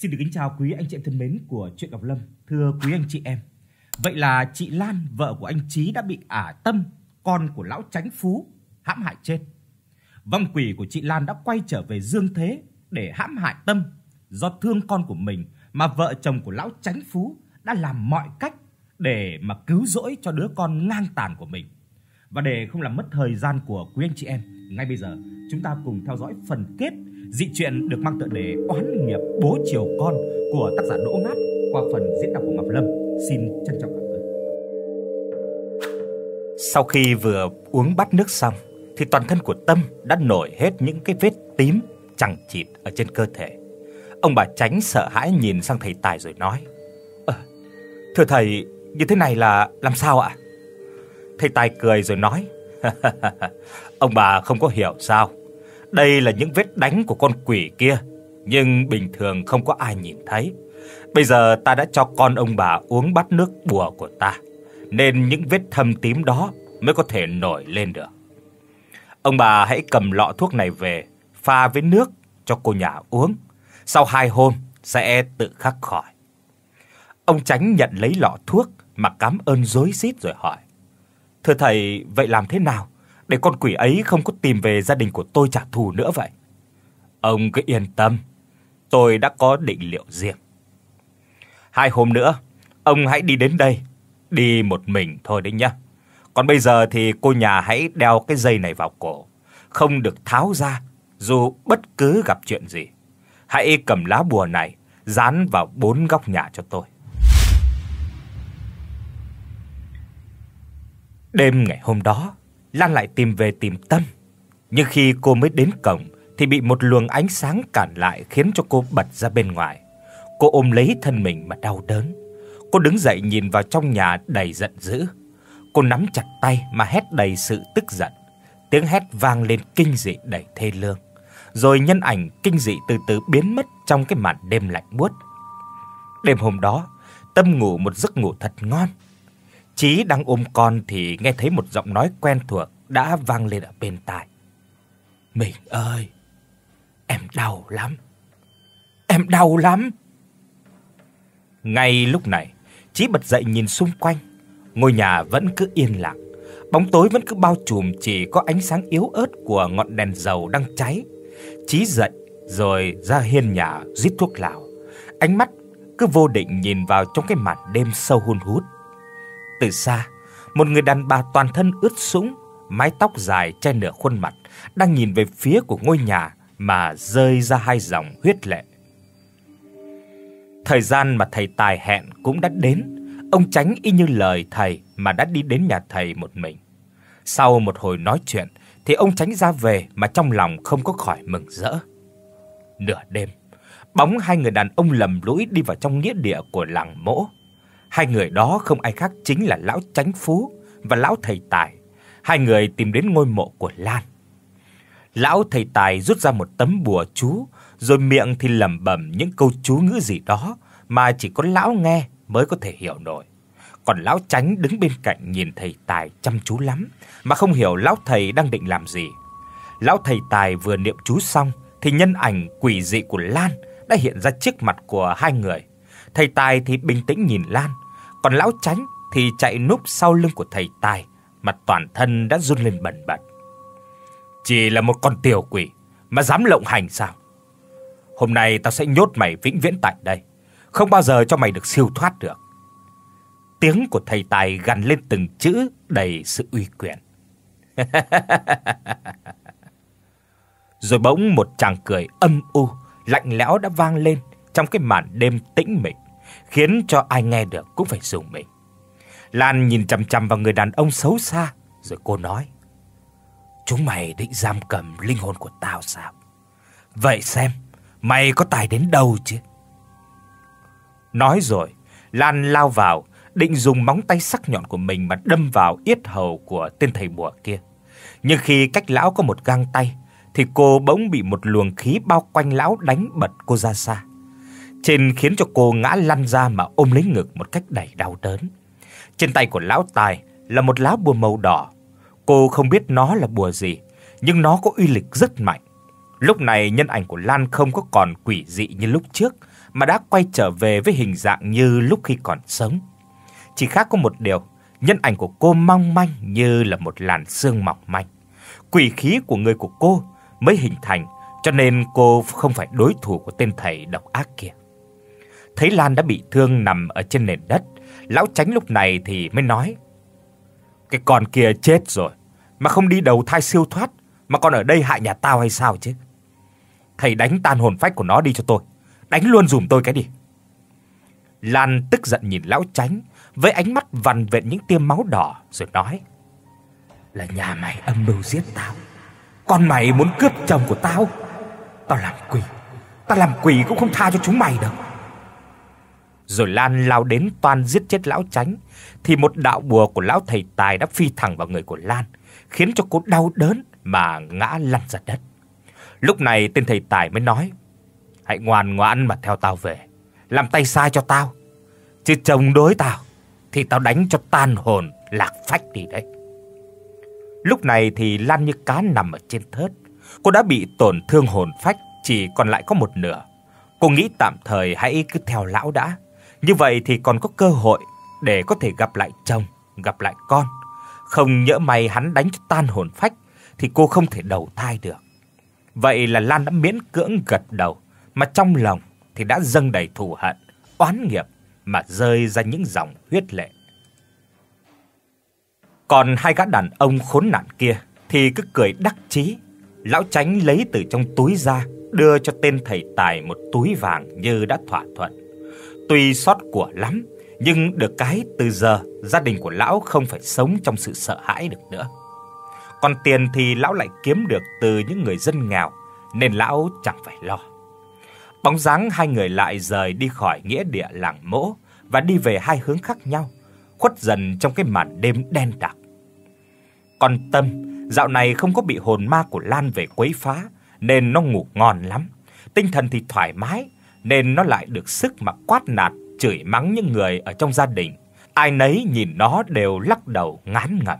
Xin được kính chào quý anh chị em thân mến của Chuyện Ngọc Lâm. Thưa quý anh chị em, vậy là chị Lan, vợ của anh Chí đã bị ả tâm, con của lão Tránh Phú, hãm hại chết. Vong quỷ của chị Lan đã quay trở về dương thế để hãm hại tâm do thương con của mình mà vợ chồng của lão Tránh Phú đã làm mọi cách để mà cứu rỗi cho đứa con ngang tàn của mình. Và để không làm mất thời gian của quý anh chị em, ngay bây giờ chúng ta cùng theo dõi phần kết Dị truyện được mang tựa đề Oán nghiệp bố chiều con của tác giả Đỗ Ngát qua phần diễn đọc của Ngọc Lâm. Xin trân trọng cảm ơn. Sau khi vừa uống bát nước xong thì toàn thân của Tâm đã nổi hết những cái vết tím chẳng chịt ở trên cơ thể. Ông bà tránh sợ hãi nhìn sang thầy Tài rồi nói: "Ờ, thưa thầy, như thế này là làm sao ạ?" Thầy Tài cười rồi nói: "Ông bà không có hiểu sao? Đây là những vết đánh của con quỷ kia, nhưng bình thường không có ai nhìn thấy. Bây giờ ta đã cho con ông bà uống bát nước bùa của ta, nên những vết thâm tím đó mới có thể nổi lên được. Ông bà hãy cầm lọ thuốc này về, pha với nước cho cô nhà uống. Sau hai hôm sẽ tự khắc khỏi. Ông Tránh nhận lấy lọ thuốc mà cảm ơn rối rít rồi hỏi: "Thưa thầy, vậy làm thế nào để con quỷ ấy không có tìm về gia đình của tôi trả thù nữa vậy. Ông cứ yên tâm, tôi đã có định liệu riêng. Hai hôm nữa, ông hãy đi đến đây, đi một mình thôi đấy nhá. Còn bây giờ thì cô nhà hãy đeo cái dây này vào cổ, không được tháo ra dù bất cứ gặp chuyện gì. Hãy cầm lá bùa này dán vào bốn góc nhà cho tôi. Đêm ngày hôm đó, Lan lại tìm về tìm Tâm. Nhưng khi cô mới đến cổng thì bị một luồng ánh sáng cản lại khiến cho cô bật ra bên ngoài. Cô ôm lấy thân mình mà đau đớn. Cô đứng dậy nhìn vào trong nhà đầy giận dữ. Cô nắm chặt tay mà hét đầy sự tức giận. Tiếng hét vang lên kinh dị đầy thê lương. Rồi nhân ảnh kinh dị từ từ biến mất trong cái màn đêm lạnh buốt. Đêm hôm đó, Tâm ngủ một giấc ngủ thật ngon. Chí đang ôm con thì nghe thấy một giọng nói quen thuộc đã vang lên ở bên tai. "Mình ơi, em đau lắm. Em đau lắm." Ngay lúc này, Chí bật dậy nhìn xung quanh, ngôi nhà vẫn cứ yên lặng. Bóng tối vẫn cứ bao trùm chỉ có ánh sáng yếu ớt của ngọn đèn dầu đang cháy. Chí dậy rồi ra hiên nhà rít thuốc lào. Ánh mắt cứ vô định nhìn vào trong cái màn đêm sâu hun hút. Từ xa, một người đàn bà toàn thân ướt sũng, mái tóc dài che nửa khuôn mặt, đang nhìn về phía của ngôi nhà mà rơi ra hai dòng huyết lệ. Thời gian mà thầy Tài hẹn cũng đã đến, ông tránh y như lời thầy mà đã đi đến nhà thầy một mình. Sau một hồi nói chuyện thì ông tránh ra về mà trong lòng không có khỏi mừng rỡ. Nửa đêm, bóng hai người đàn ông lầm lũi đi vào trong nghĩa địa của làng Mỗ. Hai người đó không ai khác chính là lão tránh Phú và lão thầy Tài. Hai người tìm đến ngôi mộ của Lan. Lão thầy Tài rút ra một tấm bùa chú, rồi miệng thì lẩm bẩm những câu chú ngữ gì đó mà chỉ có lão nghe mới có thể hiểu nổi. Còn lão tránh đứng bên cạnh nhìn thầy Tài chăm chú lắm mà không hiểu lão thầy đang định làm gì. Lão thầy Tài vừa niệm chú xong thì nhân ảnh quỷ dị của Lan đã hiện ra trước mặt của hai người. Thầy Tài thì bình tĩnh nhìn Lan, còn lão Tránh thì chạy núp sau lưng của thầy Tài, mặt toàn thân đã run lên bần bật. Chỉ là một con tiểu quỷ mà dám lộng hành sao? Hôm nay tao sẽ nhốt mày vĩnh viễn tại đây, không bao giờ cho mày được siêu thoát được. Tiếng của thầy Tài gằn lên từng chữ đầy sự uy quyền. Rồi bỗng một tràng cười âm u, lạnh lẽo đã vang lên, trong cái màn đêm tĩnh mịch, khiến cho ai nghe được cũng phải rùng mình. Lan nhìn chằm chằm vào người đàn ông xấu xa rồi cô nói: "Chúng mày định giam cầm linh hồn của tao sao? Vậy xem, mày có tài đến đâu chứ?" Nói rồi, Lan lao vào, định dùng móng tay sắc nhọn của mình mà đâm vào yết hầu của tên thầy bùa kia. Nhưng khi cách lão có một gang tay, thì cô bỗng bị một luồng khí bao quanh lão đánh bật cô ra xa trên khiến cho cô ngã lăn ra mà ôm lấy ngực một cách đầy đau đớn. Trên tay của lão tài là một lá bùa màu đỏ. Cô không biết nó là bùa gì, nhưng nó có uy lực rất mạnh. Lúc này nhân ảnh của Lan không có còn quỷ dị như lúc trước mà đã quay trở về với hình dạng như lúc khi còn sống. Chỉ khác có một điều, nhân ảnh của cô mong manh như là một làn sương mỏng manh. Quỷ khí của người của cô mới hình thành, cho nên cô không phải đối thủ của tên thầy độc ác kia thấy Lan đã bị thương nằm ở trên nền đất, lão tránh lúc này thì mới nói: "Cái con kia chết rồi, mà không đi đầu thai siêu thoát mà còn ở đây hại nhà tao hay sao chứ? Thầy đánh tan hồn phách của nó đi cho tôi, đánh luôn dùm tôi cái đi." Lan tức giận nhìn lão tránh với ánh mắt vằn vện những tia máu đỏ rồi nói: "Là nhà mày âm mưu giết tao. Con mày muốn cướp chồng của tao. Tao làm quỷ, tao làm quỷ cũng không tha cho chúng mày đâu." rồi Lan lao đến toan giết chết lão Tránh thì một đạo bùa của lão thầy tài đã phi thẳng vào người của Lan, khiến cho cô đau đớn mà ngã lăn ra đất. Lúc này tên thầy tài mới nói: "Hãy ngoan ngoãn mà theo tao về, làm tay sai cho tao, chứ chống đối tao thì tao đánh cho tan hồn lạc phách đi đấy." Lúc này thì Lan như cá nằm ở trên thớt, cô đã bị tổn thương hồn phách chỉ còn lại có một nửa. Cô nghĩ tạm thời hãy cứ theo lão đã. Như vậy thì còn có cơ hội để có thể gặp lại chồng, gặp lại con. Không nhỡ may hắn đánh cho tan hồn phách thì cô không thể đầu thai được. Vậy là Lan đã miễn cưỡng gật đầu, mà trong lòng thì đã dâng đầy thù hận, oán nghiệp mà rơi ra những dòng huyết lệ. Còn hai gã đàn ông khốn nạn kia thì cứ cười đắc chí. Lão Tránh lấy từ trong túi ra, đưa cho tên thầy tài một túi vàng như đã thỏa thuận. Tuy sót của lắm, nhưng được cái từ giờ gia đình của lão không phải sống trong sự sợ hãi được nữa. Còn tiền thì lão lại kiếm được từ những người dân nghèo nên lão chẳng phải lo. Bóng dáng hai người lại rời đi khỏi nghĩa địa làng Mỗ và đi về hai hướng khác nhau, khuất dần trong cái màn đêm đen đặc. Còn Tâm, dạo này không có bị hồn ma của Lan về quấy phá nên nó ngủ ngon lắm, tinh thần thì thoải mái nên nó lại được sức mà quát nạt, chửi mắng những người ở trong gia đình. Ai nấy nhìn nó đều lắc đầu ngán ngẩm.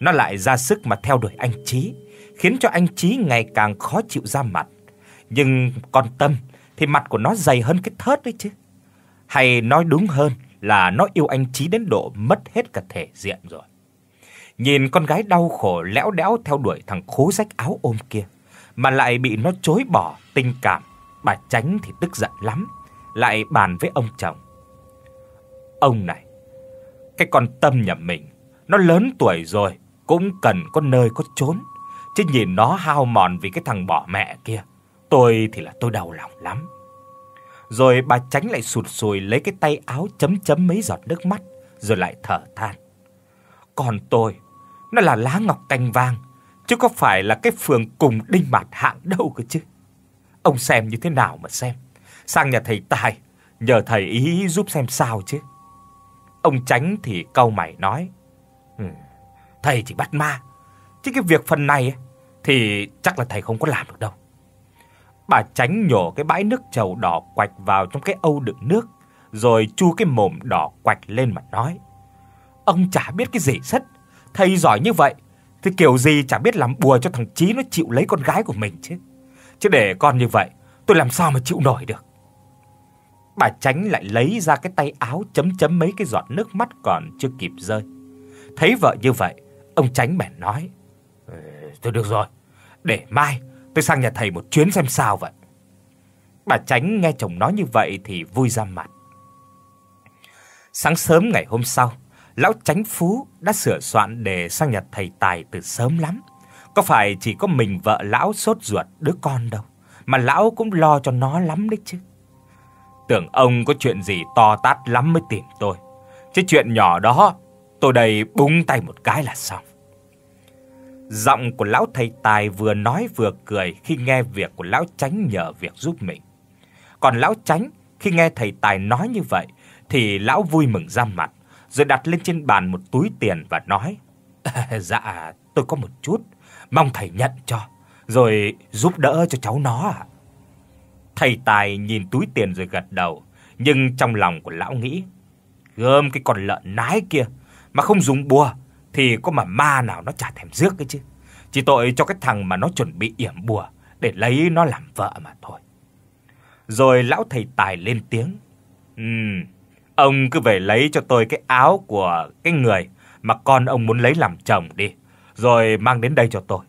Nó lại ra sức mà theo đuổi anh Chí, khiến cho anh Chí ngày càng khó chịu ra mặt. Nhưng con Tâm thì mặt của nó dày hơn cái thớt đấy chứ. Hay nói đúng hơn là nó yêu anh Chí đến độ mất hết cả thể diện rồi. Nhìn con gái đau khổ lẽo đẽo theo đuổi thằng khố rách áo ôm kia mà lại bị nó chối bỏ tình cảm Bà Tránh thì tức giận lắm, lại bàn với ông chồng. Ông này, cái con tâm nhà mình, nó lớn tuổi rồi, cũng cần có nơi có chốn, chứ nhìn nó hao mòn vì cái thằng bỏ mẹ kia, tôi thì là tôi đau lòng lắm. Rồi bà Tránh lại sụt sùi lấy cái tay áo chấm chấm mấy giọt nước mắt, rồi lại thở than. Còn tôi, nó là lá ngọc cành vàng, chứ có phải là cái phường cùng đinh mặt hạng đâu cơ chứ. Ông xem như thế nào mà xem. Sang nhà thầy Tài, nhờ thầy ý giúp xem sao chứ. Ông Tránh thì cau mày nói: "Ừ, thầy chỉ bắt ma, chứ cái việc phần này ấy, thì chắc là thầy không có làm được đâu." Bà Tránh nhổ cái bãi nước trầu đỏ quạch vào trong cái âu đựng nước, rồi chu cái mồm đỏ quạch lên mà nói: "Ông chả biết cái gì hết, thầy giỏi như vậy thì kiểu gì chả biết làm bùa cho thằng Chí nó chịu lấy con gái của mình chứ." chứ để con như vậy, tôi làm sao mà chịu nổi được. Bà Tránh lại lấy ra cái tay áo chấm chấm mấy cái giọt nước mắt còn chưa kịp rơi. Thấy vợ như vậy, ông Tránh bèn nói: ờ, "Thôi được rồi, để mai tôi sang nhà thầy một chuyến xem sao vậy." Bà Tránh nghe chồng nói như vậy thì vui ra mặt. Sáng sớm ngày hôm sau, lão Tránh Phú đã sửa soạn để sang nhà thầy Tài từ sớm lắm. Có phải chỉ có mình vợ lão sốt ruột đứa con đâu, mà lão cũng lo cho nó lắm đấy chứ. Tưởng ông có chuyện gì to tát lắm mới tìm tôi. Chứ chuyện nhỏ đó, tôi đầy búng tay một cái là xong. Giọng của lão thầy tài vừa nói vừa cười khi nghe việc của lão Tránh nhờ việc giúp mình. Còn lão Tránh khi nghe thầy tài nói như vậy thì lão vui mừng ra mặt, rồi đặt lên trên bàn một túi tiền và nói: "Dạ, tôi có một chút, mong thầy nhận cho, rồi giúp đỡ cho cháu nó ạ." Thầy Tài nhìn túi tiền rồi gật đầu, nhưng trong lòng của lão nghĩ, gom cái con lợn nái kia mà không dùng bùa thì có mà ma nào nó chả thèm rước cái chứ. Chỉ tội cho cái thằng mà nó chuẩn bị yểm bùa để lấy nó làm vợ mà thôi. Rồi lão thầy Tài lên tiếng, "Ừm, ông cứ về lấy cho tôi cái áo của cái người mà con ông muốn lấy làm chồng đi, rồi mang đến đây cho tôi.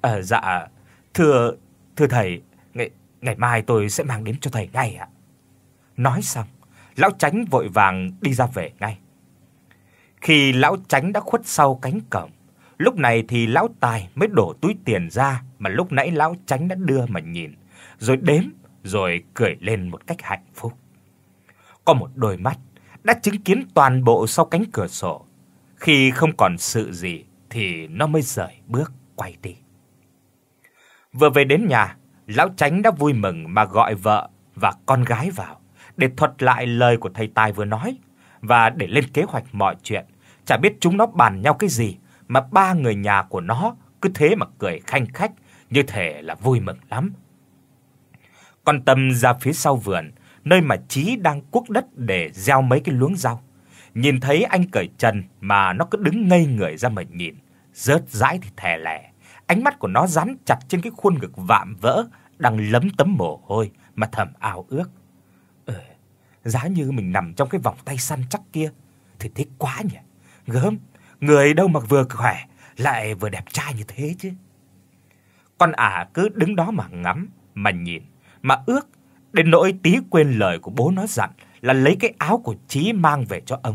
Ờ dạ, thưa thưa thầy, ngày ngày mai tôi sẽ mang đến cho thầy ngay ạ." Nói xong, lão Tránh vội vàng đi ra về ngay. Khi lão Tránh đã khuất sau cánh cổng, lúc này thì lão Tài mới đổ túi tiền ra mà lúc nãy lão Tránh đã đưa mà nhìn, rồi đếm rồi cười lên một cách hạnh phúc. Có một đôi mắt đã chứng kiến toàn bộ sau cánh cửa sổ. Khi không còn sự gì, thì nó mới rời bước quay đi. Vừa về đến nhà, lão Tránh đã vui mừng mà gọi vợ và con gái vào để thuật lại lời của thầy Tài vừa nói và để lên kế hoạch mọi chuyện. Chả biết chúng nó bàn nhau cái gì mà ba người nhà của nó cứ thế mà cười khanh khách như thể là vui mừng lắm. Con Tâm ra phía sau vườn, nơi mà Chí đang cuốc đất để gieo mấy cái luống rau nhìn thấy anh cởi chân mà nó cứ đứng ngây người ra mà nhìn, rớt rãi thì thè lẻ. Ánh mắt của nó dán chặt trên cái khuôn ngực vạm vỡ đang lấm tấm mồ hôi mà thầm ao ước. Ừ, giá như mình nằm trong cái vòng tay săn chắc kia thì thích quá nhỉ. Gớm, người đâu mà vừa khỏe lại vừa đẹp trai như thế chứ. Con ả cứ đứng đó mà ngắm, mà nhìn, mà ước đến nỗi tí quên lời của bố nó dặn là lấy cái áo của Chí mang về cho ông.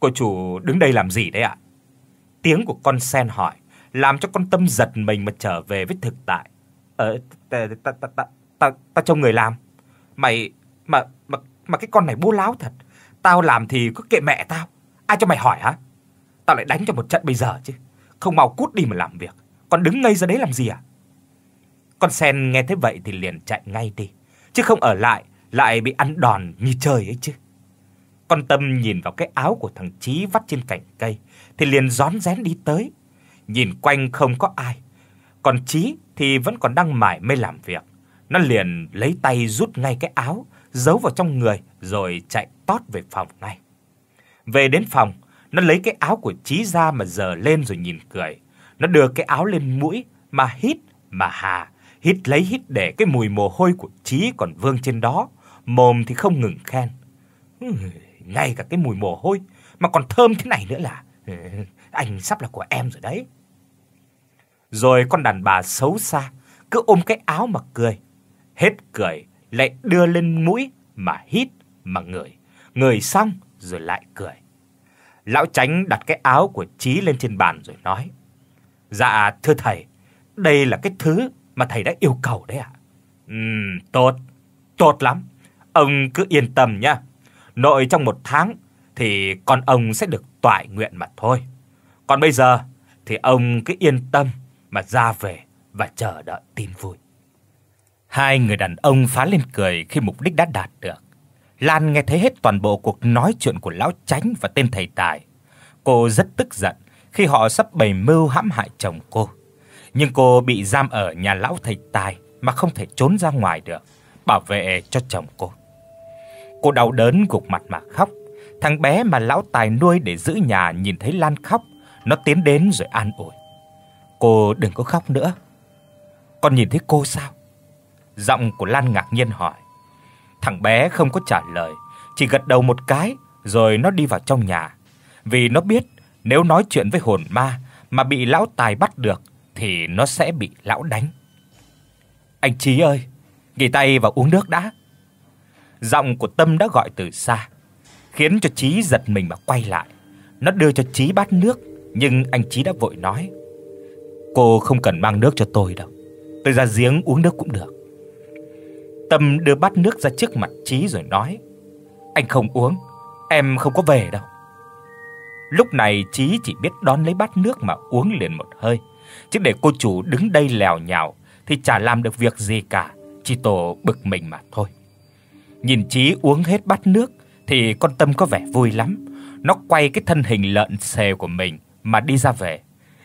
"Cô chủ đứng đây làm gì đấy ạ?" Tiếng của con sen hỏi, làm cho con tâm giật mình mà trở về với thực tại. "Ờ ta ta ta ta ta, ta trông người làm. Mày mà mà mà cái con này bố láo thật. Tao làm thì cứ kệ mẹ tao. Ai cho mày hỏi hả? Tao lại đánh cho một trận bây giờ chứ. Không mau cút đi mà làm việc. Con đứng ngây ra đấy làm gì à?" Con sen nghe thế vậy thì liền chạy ngay đi, chứ không ở lại lại bị ăn đòn như chơi ấy chứ. Con Tâm nhìn vào cái áo của thằng Chí vắt trên cành cây thì liền rón rén đi tới, nhìn quanh không có ai. Còn Chí thì vẫn còn đang mải mê làm việc. Nó liền lấy tay rút ngay cái áo, giấu vào trong người rồi chạy tót về phòng ngay. Về đến phòng, nó lấy cái áo của Chí ra mà giở lên rồi nhìn cười. Nó đưa cái áo lên mũi mà hít mà hà, hít lấy hít để cái mùi mồ hôi của Chí còn vương trên đó, mồm thì không ngừng khen. Ừ, ngay cả cái mùi mồ hôi mà còn thơm thế này nữa là ừ, anh sắp là của em rồi đấy. Rồi con đàn bà xấu xa cứ ôm cái áo mà cười, hết cười lại đưa lên mũi mà hít mà ngửi, ngửi xong rồi lại cười. Lão Tránh đặt cái áo của Chí lên trên bàn rồi nói: "Dạ thưa thầy, đây là cái thứ mà thầy đã yêu cầu đấy ạ." Ừm, tốt. Tốt lắm. Ông cứ yên tâm nhé. Nội trong một tháng thì con ông sẽ được toại nguyện mà thôi. Còn bây giờ thì ông cứ yên tâm mà ra về và chờ đợi tin vui. Hai người đàn ông phá lên cười khi mục đích đã đạt được. Lan nghe thấy hết toàn bộ cuộc nói chuyện của lão Tránh và tên thầy tài. Cô rất tức giận khi họ sắp bày mưu hãm hại chồng cô. Nhưng cô bị giam ở nhà lão thầy tài mà không thể trốn ra ngoài được, bảo vệ cho chồng cô. Cô đau đớn gục mặt mà khóc. Thằng bé mà lão tài nuôi để giữ nhà nhìn thấy Lan khóc, nó tiến đến rồi an ủi. "Cô đừng có khóc nữa. Con nhìn thấy cô sao?" Giọng của Lan ngạc nhiên hỏi. Thằng bé không có trả lời, chỉ gật đầu một cái rồi nó đi vào trong nhà, vì nó biết nếu nói chuyện với hồn ma mà bị lão tài bắt được thì nó sẽ bị lão đánh. Anh Chí ơi, nghỉ tay và uống nước đã giọng của Tâm đã gọi từ xa, khiến cho Chí giật mình mà quay lại. Nó đưa cho Chí bát nước, nhưng anh Chí đã vội nói: "Cô không cần mang nước cho tôi đâu. Tôi ra giếng uống nước cũng được." Tâm đưa bát nước ra trước mặt Chí rồi nói: "Anh không uống, em không có về đâu." Lúc này Chí chỉ biết đón lấy bát nước mà uống liền một hơi, chứ để cô chủ đứng đây lèo nhào thì chả làm được việc gì cả, chỉ tổ bực mình mà thôi. Nhìn Chí uống hết bát nước thì con Tâm có vẻ vui lắm. Nó quay cái thân hình lợn xề của mình mà đi ra về.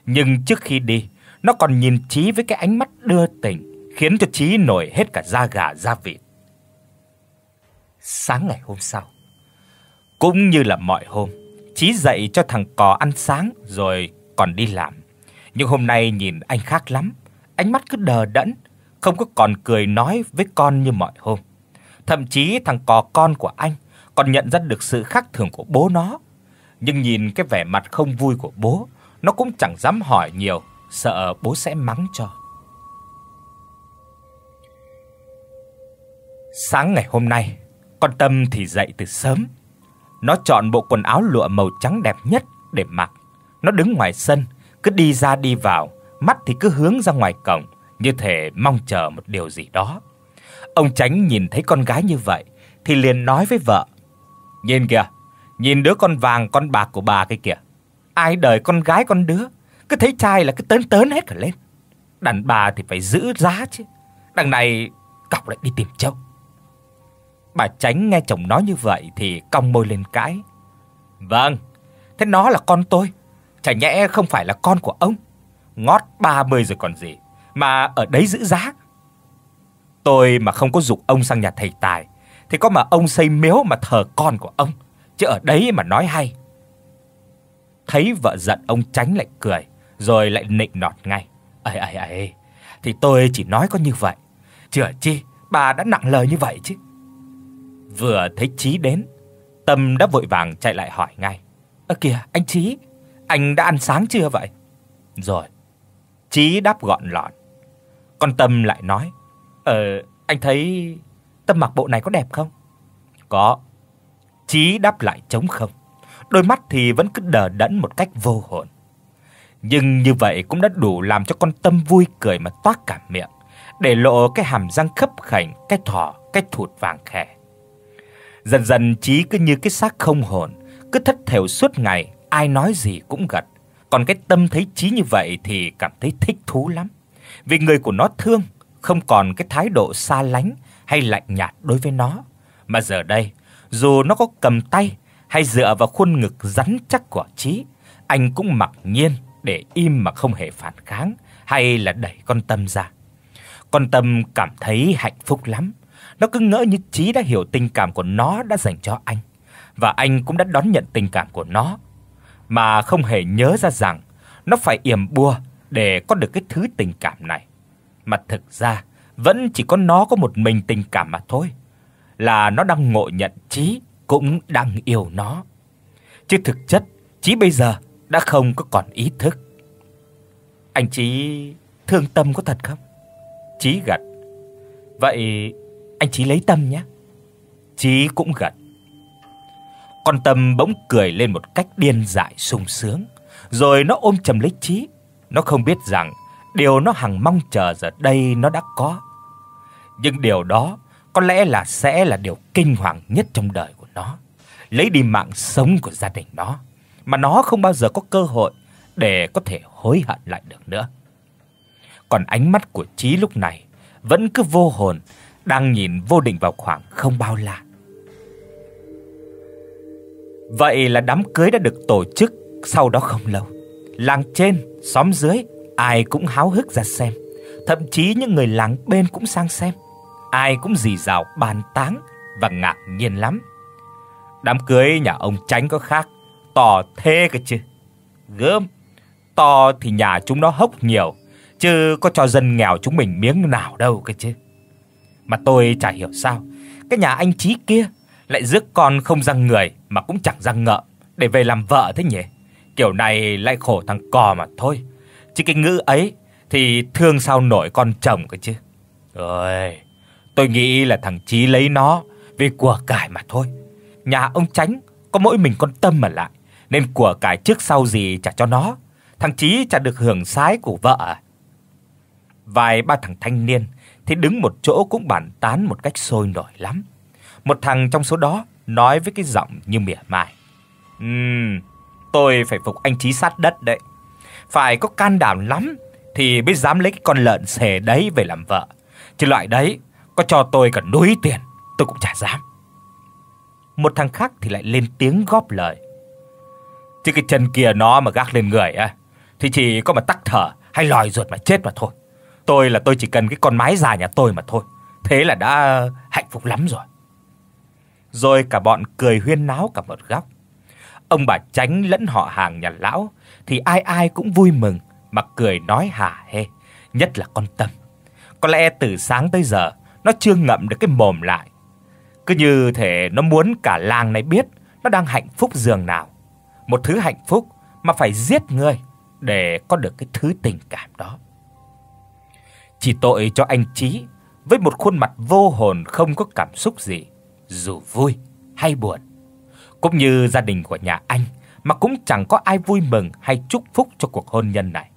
Nhưng trước khi đi, nó còn nhìn Chí với cái ánh mắt đưa tình, khiến cho Chí nổi hết cả da gà da vịt. Sáng ngày hôm sau, cũng như là mọi hôm, Chí dậy cho thằng cò ăn sáng rồi còn đi làm. Nhưng hôm nay nhìn anh khác lắm, ánh mắt cứ đờ đẫn, không có còn cười nói với con như mọi hôm. Thậm chí thằng cò con của anh còn nhận ra được sự khác thường của bố nó. Nhưng nhìn cái vẻ mặt không vui của bố, nó cũng chẳng dám hỏi nhiều, sợ bố sẽ mắng cho. Sáng ngày hôm nay, con Tâm thì dậy từ sớm. Nó chọn bộ quần áo lụa màu trắng đẹp nhất để mặc. Nó đứng ngoài sân, cứ đi ra đi vào, mắt thì cứ hướng ra ngoài cổng, như thể mong chờ một điều gì đó. Ông Tránh nhìn thấy con gái như vậy thì liền nói với vợ: "Nhìn kìa, nhìn đứa con vàng con bạc của bà cái kìa. Ai đời con gái con đứa, cứ thấy trai là cứ tớn tớn hết cả lên. Đàn bà thì phải giữ giá chứ. Đằng này cọc lại đi tìm châu." Bà Tránh nghe chồng nói như vậy thì cong môi lên cãi: "Vâng, thế nó là con tôi, chả nhẽ không phải là con của ông. Ngót 30 rồi còn gì, mà ở đấy giữ giá Tôi mà không có dục ông sang nhà thầy tài thì có mà ông xây miếu mà thờ con của ông, chứ ở đấy mà nói hay. Thấy vợ giận ông tránh lại cười, rồi lại nịnh nọt ngay. "Ấy ấy ấy, thì tôi chỉ nói có như vậy, chửa chi bà đã nặng lời như vậy chứ." Vừa thấy Chí đến, Tâm đã vội vàng chạy lại hỏi ngay. "Ơ kìa, anh Chí, anh đã ăn sáng chưa vậy?" Rồi, Chí đáp gọn lọn. Con Tâm lại nói: "Ờ, anh thấy Tâm Mặc bộ này có đẹp không?" "Có." Chí đáp lại trống không. Đôi mắt thì vẫn cứ đờ đẫn một cách vô hồn. Nhưng như vậy cũng đã đủ làm cho con Tâm vui cười mà toát cả miệng, để lộ cái hàm răng khấp khảnh, cái thỏ, cái thụt vàng khè. Dần dần Chí cứ như cái xác không hồn, cứ thất thểu suốt ngày, ai nói gì cũng gật. Còn cái Tâm thấy Chí như vậy thì cảm thấy thích thú lắm, vì người của nó thương không còn cái thái độ xa lánh hay lạnh nhạt đối với nó, mà giờ đây, dù nó có cầm tay hay dựa vào khuôn ngực rắn chắc của Chí, anh cũng mặc nhiên để im mà không hề phản kháng hay là đẩy con Tâm ra. Con Tâm cảm thấy hạnh phúc lắm. Nó cứ ngỡ như Chí đã hiểu tình cảm của nó đã dành cho anh và anh cũng đã đón nhận tình cảm của nó mà không hề nhớ ra rằng nó phải yểm bùa để có được cái thứ tình cảm này mà thực ra vẫn chỉ có nó có một mình tình cảm mà thôi, là nó đang ngộ nhận Chí cũng đang yêu nó. Chứ thực chất Chí bây giờ đã không có còn ý thức. Anh Chí thương Tâm có thật không? Chí gật. Vậy anh Chí lấy Tâm nhé. Chí cũng gật. Con Tâm bỗng cười lên một cách điên dại sung sướng, rồi nó ôm chầm lấy Chí. Nó không biết rằng Điều nó hằng mong chờ giờ đây nó đã có. Nhưng điều đó có lẽ là sẽ là điều kinh hoàng nhất trong đời của nó, lấy đi mạng sống của gia đình nó mà nó không bao giờ có cơ hội để có thể hối hận lại được nữa. Còn ánh mắt của Chí lúc này vẫn cứ vô hồn đang nhìn vô định vào khoảng không bao la. Vậy là đám cưới đã được tổ chức sau đó không lâu. Làng trên, xóm dưới ai cũng háo hức ra xem, thậm chí những người láng bên cũng sang xem. Ai cũng rì rào bàn tán và ngạc nhiên lắm. Đám cưới nhà ông Tránh có khác, to thế cơ chứ. Gớm, to thì nhà chúng nó hốc nhiều, chứ có cho dân nghèo chúng mình miếng nào đâu cơ chứ. Mà tôi chả hiểu sao, cái nhà anh Chí kia lại rước con không răng người mà cũng chẳng răng ngợ để về làm vợ thế nhỉ. Kiểu này lại khổ thằng cò mà thôi chứ cái ngữ ấy thì thương sao nổi con chồng cơ chứ. Rồi, tôi nghĩ là thằng Chí lấy nó vì của cải mà thôi. Nhà ông Tránh có mỗi mình con Tâm mà lại, nên của cải trước sau gì trả cho nó. Thằng Chí chả được hưởng sái của vợ. Vài ba thằng thanh niên thì đứng một chỗ cũng bàn tán một cách sôi nổi lắm. Một thằng trong số đó nói với cái giọng như mỉa mai. "Ừm, tôi phải phục anh Chí sát đất đấy phải có can đảm lắm thì mới dám lấy cái con lợn xề đấy về làm vợ. Chứ loại đấy có cho tôi cả núi tiền, tôi cũng chả dám. Một thằng khác thì lại lên tiếng góp lời. Chứ cái chân kia nó mà gác lên người á thì chỉ có mà tắc thở hay lòi ruột mà chết mà thôi. Tôi là tôi chỉ cần cái con mái già nhà tôi mà thôi. Thế là đã hạnh phúc lắm rồi. Rồi cả bọn cười huyên náo cả một góc. Ông bà Tránh lẫn họ hàng nhà lão thì ai ai cũng vui mừng mà cười nói hả hê, nhất là con Tâm. Có lẽ từ sáng tới giờ nó chưa ngậm được cái mồm lại. Cứ như thể nó muốn cả làng này biết nó đang hạnh phúc giường nào. Một thứ hạnh phúc mà phải giết người để có được cái thứ tình cảm đó. Chỉ tội cho anh Chí với một khuôn mặt vô hồn không có cảm xúc gì, dù vui hay buồn, cũng như gia đình của nhà anh mà cũng chẳng có ai vui mừng hay chúc phúc cho cuộc hôn nhân này.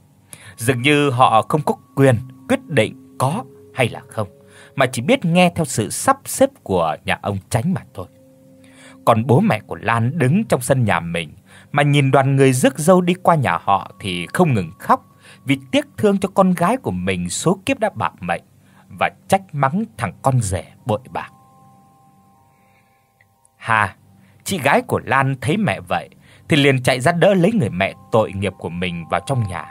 Dường như họ không có quyền quyết định có hay là không, mà chỉ biết nghe theo sự sắp xếp của nhà ông Tránh mà thôi. Còn bố mẹ của Lan đứng trong sân nhà mình mà nhìn đoàn người rước dâu đi qua nhà họ thì không ngừng khóc vì tiếc thương cho con gái của mình số kiếp đã bạc mệnh và trách mắng thằng con rể bội bạc. Ha, chị gái của Lan thấy mẹ vậy thì liền chạy ra đỡ lấy người mẹ tội nghiệp của mình vào trong nhà.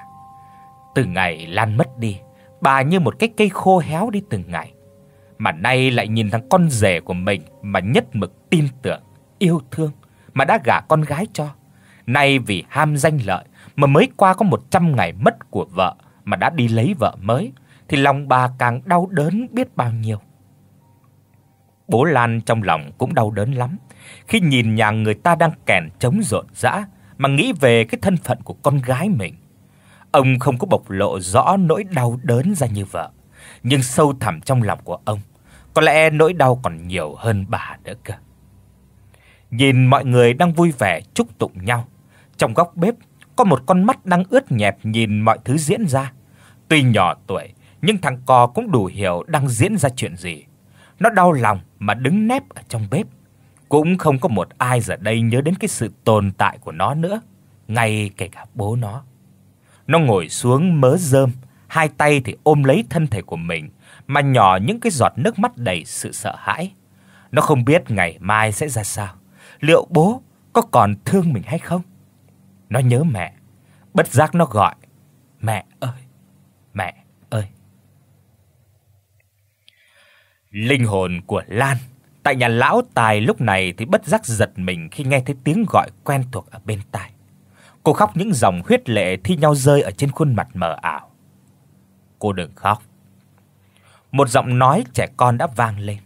Từ ngày Lan mất đi, bà như một cái cây khô héo đi từng ngày, mà nay lại nhìn thằng con rể của mình mà nhất mực tin tưởng, yêu thương mà đã gả con gái cho. Nay vì ham danh lợi mà mới qua có 100 ngày mất của vợ mà đã đi lấy vợ mới thì lòng bà càng đau đớn biết bao nhiêu. Bố Lan trong lòng cũng đau đớn lắm khi nhìn nhà người ta đang kèn trống rộn rã mà nghĩ về cái thân phận của con gái mình. Ông không có bộc lộ rõ nỗi đau đớn ra như vợ, nhưng sâu thẳm trong lòng của ông, có lẽ nỗi đau còn nhiều hơn bà nữa cơ. Nhìn mọi người đang vui vẻ chúc tụng nhau, trong góc bếp có một con mắt đang ướt nhẹp nhìn mọi thứ diễn ra. Tuy nhỏ tuổi, nhưng thằng cò cũng đủ hiểu đang diễn ra chuyện gì. Nó đau lòng mà đứng nép ở trong bếp. Cũng không có một ai giờ đây nhớ đến cái sự tồn tại của nó nữa, ngay kể cả bố nó. Nó ngồi xuống mớ rơm, hai tay thì ôm lấy thân thể của mình mà nhỏ những cái giọt nước mắt đầy sự sợ hãi. Nó không biết ngày mai sẽ ra sao, liệu bố có còn thương mình hay không. Nó nhớ mẹ, bất giác nó gọi: "Mẹ ơi, mẹ ơi." Linh hồn của Lan tại nhà lão Tài lúc này thì bất giác giật mình khi nghe thấy tiếng gọi quen thuộc ở bên tai. Cô khóc những dòng huyết lệ thi nhau rơi ở trên khuôn mặt mờ ảo. "Cô đừng khóc." Một giọng nói trẻ con đã vang lên.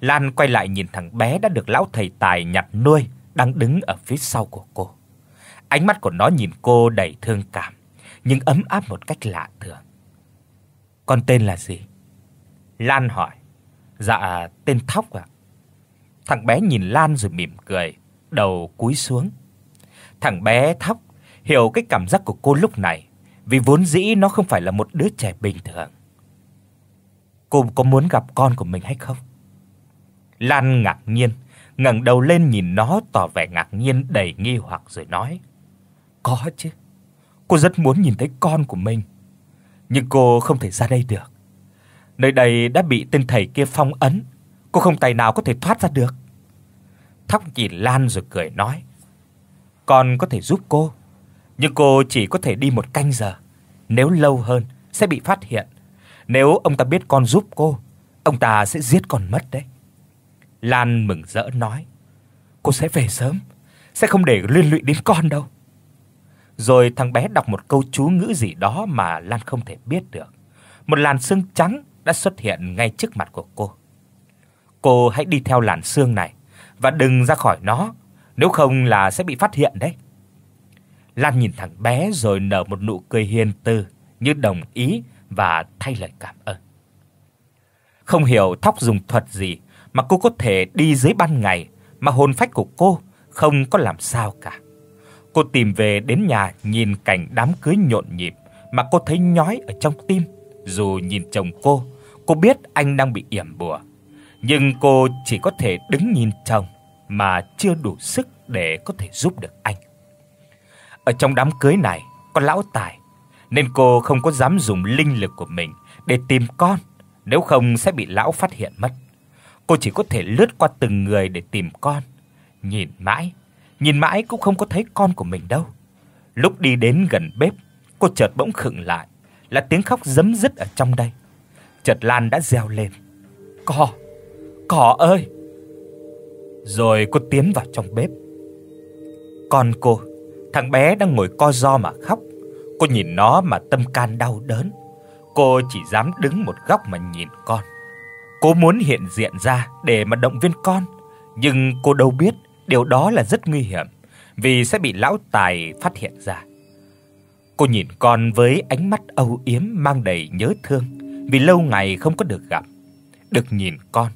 Lan quay lại nhìn thằng bé đã được lão thầy Tài nhặt nuôi đang đứng ở phía sau của cô. Ánh mắt của nó nhìn cô đầy thương cảm, nhưng ấm áp một cách lạ thường. "Con tên là gì?" Lan hỏi. Dạ, tên Thóc ạ. Thằng bé nhìn Lan rồi mỉm cười, đầu cúi xuống. Thằng bé Thóc hiểu cái cảm giác của cô lúc này, vì vốn dĩ nó không phải là một đứa trẻ bình thường. Cô có muốn gặp con của mình hay không? Lan ngạc nhiên, ngẩng đầu lên nhìn nó tỏ vẻ ngạc nhiên đầy nghi hoặc rồi nói: "Có chứ. Cô rất muốn nhìn thấy con của mình, nhưng cô không thể ra đây được. Nơi đây đã bị tên thầy kia phong ấn, cô không tài nào có thể thoát ra được. Thóc nhìn Lan rồi cười nói: "Con có thể giúp cô, nhưng cô chỉ có thể đi một canh giờ, nếu lâu hơn sẽ bị phát hiện. Nếu ông ta biết con giúp cô, ông ta sẽ giết con mất đấy." Lan mừng rỡ nói: "Cô sẽ về sớm, sẽ không để liên lụy đến con đâu." Rồi thằng bé đọc một câu chú ngữ gì đó mà Lan không thể biết được. Một làn sương trắng đã xuất hiện ngay trước mặt của cô. Cô hãy đi theo làn sương này và đừng ra khỏi nó, nếu không là sẽ bị phát hiện đấy. Lan nhìn thằng bé rồi nở một nụ cười hiền từ như đồng ý và thay lời cảm ơn. Không hiểu Thóc dùng thuật gì mà cô có thể đi dưới ban ngày mà hồn phách của cô không có làm sao cả. Cô tìm về đến nhà nhìn cảnh đám cưới nhộn nhịp mà cô thấy nhói ở trong tim dù nhìn chồng cô, cô biết anh đang bị yểm bùa, nhưng cô chỉ có thể đứng nhìn chồng mà chưa đủ sức để có thể giúp được anh. Ở trong đám cưới này có lão tài, nên cô không có dám dùng linh lực của mình để tìm con, nếu không sẽ bị lão phát hiện mất. Cô chỉ có thể lướt qua từng người để tìm con, nhìn mãi, nhìn mãi cũng không có thấy con của mình đâu. Lúc đi đến gần bếp, cô chợt bỗng khựng lại là tiếng khóc giấm dứt ở trong đây. Chợt Lan đã reo lên. "Cỏ, cỏ ơi!" Rồi cô tiến vào trong bếp. Còn cô, thằng bé đang ngồi co ro mà khóc. Cô nhìn nó mà tâm can đau đớn. Cô chỉ dám đứng một góc mà nhìn con. Cô muốn hiện diện ra để mà động viên con, nhưng cô đâu biết điều đó là rất nguy hiểm vì sẽ bị lão tài phát hiện ra. Cô nhìn con với ánh mắt âu yếm mang đầy nhớ thương, vì lâu ngày không có được gặp. Được nhìn con,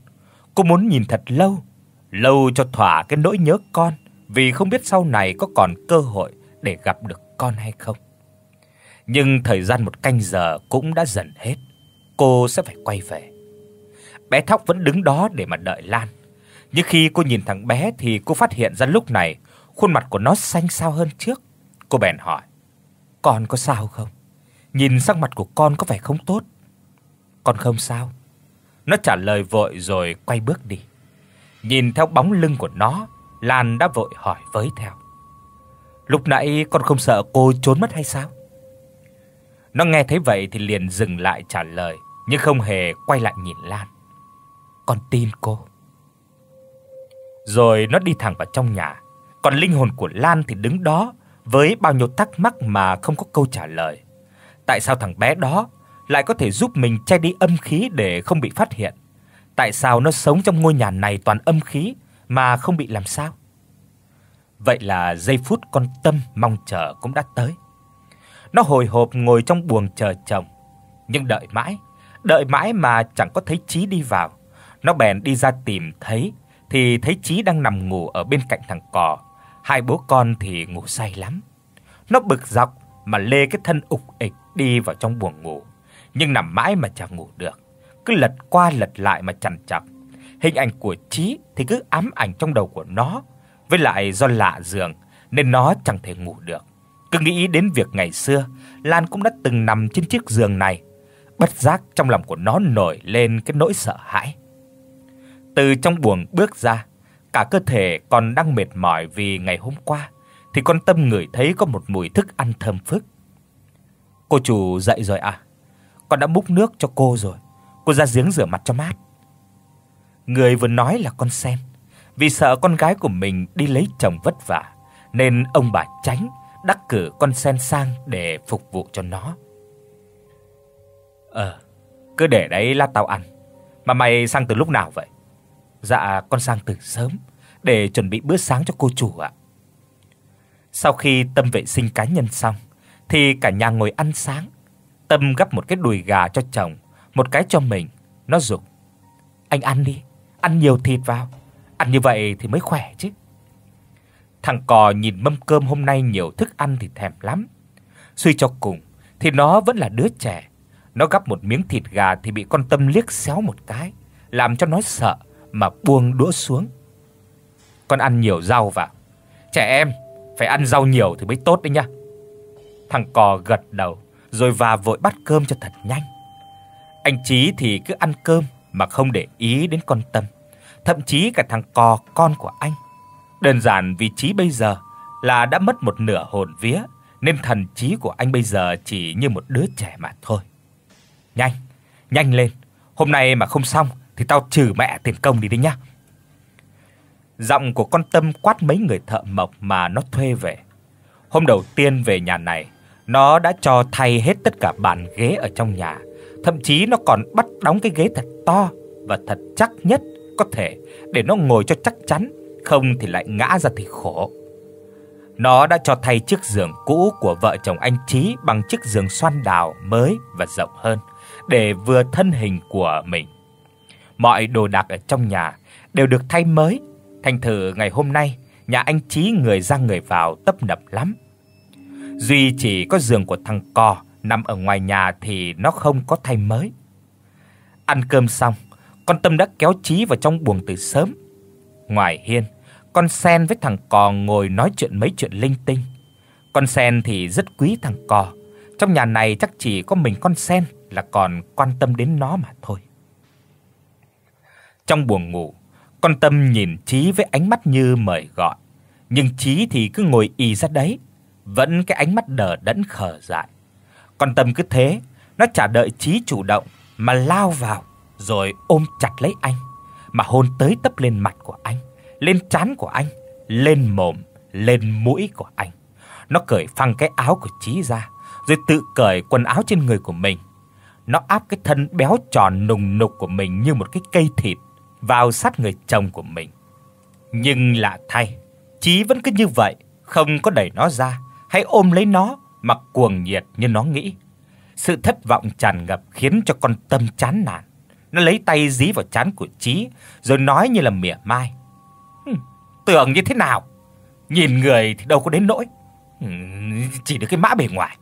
cô muốn nhìn thật lâu, lâu cho thỏa cái nỗi nhớ con, vì không biết sau này có còn cơ hội để gặp được con hay không. Nhưng thời gian một canh giờ cũng đã dần hết, cô sẽ phải quay về. Bé Thóc vẫn đứng đó để mà đợi Lan. Nhưng khi cô nhìn thằng bé thì cô phát hiện ra lúc này khuôn mặt của nó xanh xao hơn trước. Cô bèn hỏi: con có sao không? Nhìn sắc mặt của con có vẻ không tốt. Con không sao. Nó trả lời vội rồi quay bước đi. Nhìn theo bóng lưng của nó, Lan đã vội hỏi với theo. Lúc nãy con không sợ cô trốn mất hay sao? Nó nghe thấy vậy thì liền dừng lại trả lời, nhưng không hề quay lại nhìn Lan. Con tin cô. Rồi nó đi thẳng vào trong nhà, còn linh hồn của Lan thì đứng đó với bao nhiêu thắc mắc mà không có câu trả lời. Tại sao thằng bé đó lại có thể giúp mình che đi âm khí để không bị phát hiện? Tại sao nó sống trong ngôi nhà này toàn âm khí mà không bị làm sao? Vậy là giây phút con tâm mong chờ cũng đã tới. Nó hồi hộp ngồi trong buồng chờ chồng, nhưng đợi mãi, đợi mãi mà chẳng có thấy Chí đi vào. Nó bèn đi ra tìm thấy thì thấy Chí đang nằm ngủ ở bên cạnh thằng cò hai bố con thì ngủ say lắm. Nó bực dọc mà lê cái thân ục ịch đi vào trong buồng ngủ, nhưng nằm mãi mà chẳng ngủ được, cứ lật qua lật lại mà chằn chọc. Hình ảnh của Chí thì cứ ám ảnh trong đầu của nó, với lại do lạ giường nên nó chẳng thể ngủ được. Cứ nghĩ đến việc ngày xưa Lan cũng đã từng nằm trên chiếc giường này, bất giác trong lòng của nó nổi lên cái nỗi sợ hãi. Từ trong buồng bước ra, cả cơ thể còn đang mệt mỏi vì ngày hôm qua, thì con Tâm người thấy có một mùi thức ăn thơm phức. "Cô chủ dậy rồi à? Con đã múc nước cho cô rồi. Cô ra giếng rửa mặt cho mát." Người vừa nói là con Sen. Vì sợ con gái của mình đi lấy chồng vất vả, nên ông bà tránh đắc cử con Sen sang để phục vụ cho nó. "Ờ, cứ để đấy lát tao ăn. Mà mày sang từ lúc nào vậy?" Dạ con sang từ sớm để chuẩn bị bữa sáng cho cô chủ ạ. Sau khi Tâm vệ sinh cá nhân xong thì cả nhà ngồi ăn sáng. Tâm gắp một cái đùi gà cho chồng, một cái cho mình, nó rục. Anh ăn đi, ăn nhiều thịt vào, ăn như vậy thì mới khỏe chứ. Thằng cò nhìn mâm cơm hôm nay nhiều thức ăn thì thèm lắm. Suy cho cùng thì nó vẫn là đứa trẻ. Nó gắp một miếng thịt gà thì bị con Tâm liếc xéo một cái, làm cho nó sợ mà buông đũa xuống. Con ăn nhiều rau vào. Trẻ em phải ăn rau nhiều thì mới tốt đấy nhá. Thằng cò gật đầu rồi và vội bắt cơm cho thật nhanh. Anh Chí thì cứ ăn cơm mà không để ý đến con Tâm, thậm chí cả thằng cò con của anh. Đơn giản vì Chí bây giờ là đã mất một nửa hồn vía nên thần trí của anh bây giờ chỉ như một đứa trẻ mà thôi. Nhanh, nhanh lên, hôm nay mà không xong thì tao trừ mẹ tiền công đi đấy nhá. Giọng của con Tâm quát mấy người thợ mộc mà nó thuê về. Hôm đầu tiên về nhà này, nó đã cho thay hết tất cả bàn ghế ở trong nhà, thậm chí nó còn bắt đóng cái ghế thật to và thật chắc nhất có thể để nó ngồi cho chắc chắn, không thì lại ngã ra thì khổ. Nó đã cho thay chiếc giường cũ của vợ chồng anh Chí bằng chiếc giường xoan đào mới và rộng hơn để vừa thân hình của mình mọi đồ đạc ở trong nhà đều được thay mới, thành thử ngày hôm nay nhà anh Chí người ra người vào tấp nập lắm. Duy chỉ có giường của thằng cò nằm ở ngoài nhà thì nó không có thay mới. Ăn cơm xong, con Tâm đã kéo Chí vào trong buồng từ sớm. Ngoài hiên, con Sen với thằng Cò ngồi nói chuyện mấy chuyện linh tinh. Con Sen thì rất quý thằng Cò, trong nhà này chắc chỉ có mình con Sen là còn quan tâm đến nó mà thôi. Trong buồng ngủ, con Tâm nhìn Chí với ánh mắt như mời gọi, nhưng Chí thì cứ ngồi y ra đấy, vẫn cái ánh mắt đờ đẫn khờ dại. Con Tâm cứ thế, nó chả đợi Chí chủ động mà lao vào rồi ôm chặt lấy anh, mà hôn tới tấp lên mặt của anh, lên trán của anh, lên mồm, lên mũi của anh. Nó cởi phăng cái áo của Chí ra, rồi tự cởi quần áo trên người của mình. Nó áp cái thân béo tròn nùng nục của mình như một cái cây thịt vào sát người chồng của mình. Nhưng lạ thay, Chí vẫn cứ như vậy, không có đẩy nó ra hay ôm lấy nó mà cuồng nhiệt như nó nghĩ. Sự thất vọng tràn ngập khiến cho con tâm chán nản. Nó lấy tay dí vào trán của Chí rồi nói như là mỉa mai. Tưởng như thế nào? Nhìn người thì đâu có đến nỗi, chỉ được cái mã bề ngoài.